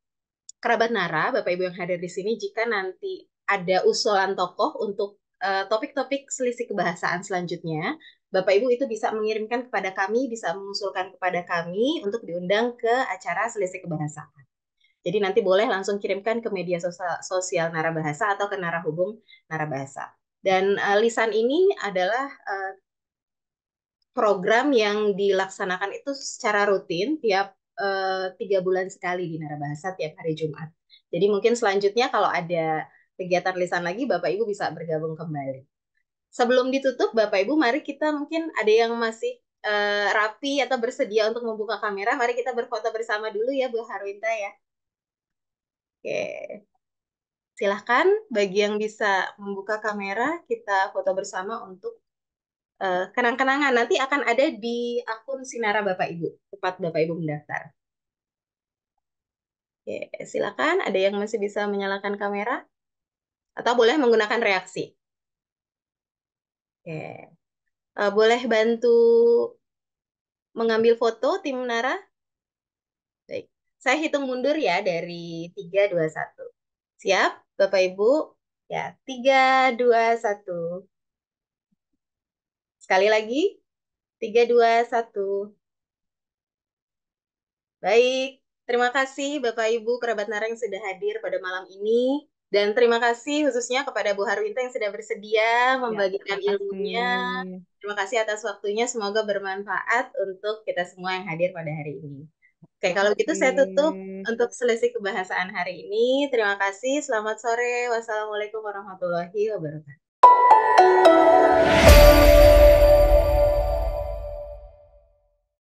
kerabat Nara, Bapak Ibu yang hadir di sini, jika nanti ada usulan tokoh untuk eh, topik-topik e, selisih kebahasaan selanjutnya, Bapak Ibu itu bisa mengirimkan kepada kami, bisa mengusulkan kepada kami untuk diundang ke acara selisih kebahasaan. Jadi nanti boleh langsung kirimkan ke media sosial, sosial Nara Bahasa atau ke Nara Hubung Nara Bahasa. Dan uh, lisan ini adalah uh, program yang dilaksanakan itu secara rutin tiap eh, tiga bulan sekali di Narabahasa tiap hari Jumat. Jadi mungkin selanjutnya kalau ada kegiatan lisan lagi, Bapak Ibu bisa bergabung kembali. Sebelum ditutup, Bapak Ibu, mari kita mungkin ada yang masih uh, rapi atau bersedia untuk membuka kamera. Mari kita berfoto bersama dulu ya, Bu Harwinta ya. Oke. Okay silahkan bagi yang bisa membuka kamera kita foto bersama untuk uh, kenang-kenangan. Nanti akan ada di akun Sinara Bapak Ibu, tepat Bapak Ibu mendaftar. Oke, silakan. Ada yang masih bisa menyalakan kamera? Atau boleh menggunakan reaksi. Oke. Uh, boleh bantu mengambil foto tim Nara? Baik. Saya hitung mundur ya dari 3, 2, 1. Siap? Bapak Ibu, ya, tiga dua satu. Sekali lagi, tiga dua satu. Baik, terima kasih Bapak Ibu kerabat Nara yang sudah hadir pada malam ini. Dan terima kasih khususnya kepada Bu Harwinta yang sudah bersedia ya, membagikan ya, ilmunya. Terima kasih atas waktunya, semoga bermanfaat untuk kita semua yang hadir pada hari ini. Oke, kalau gitu saya tutup untuk selisih kebahasaan hari ini. Terima kasih, selamat sore. Wassalamualaikum warahmatullahi wabarakatuh.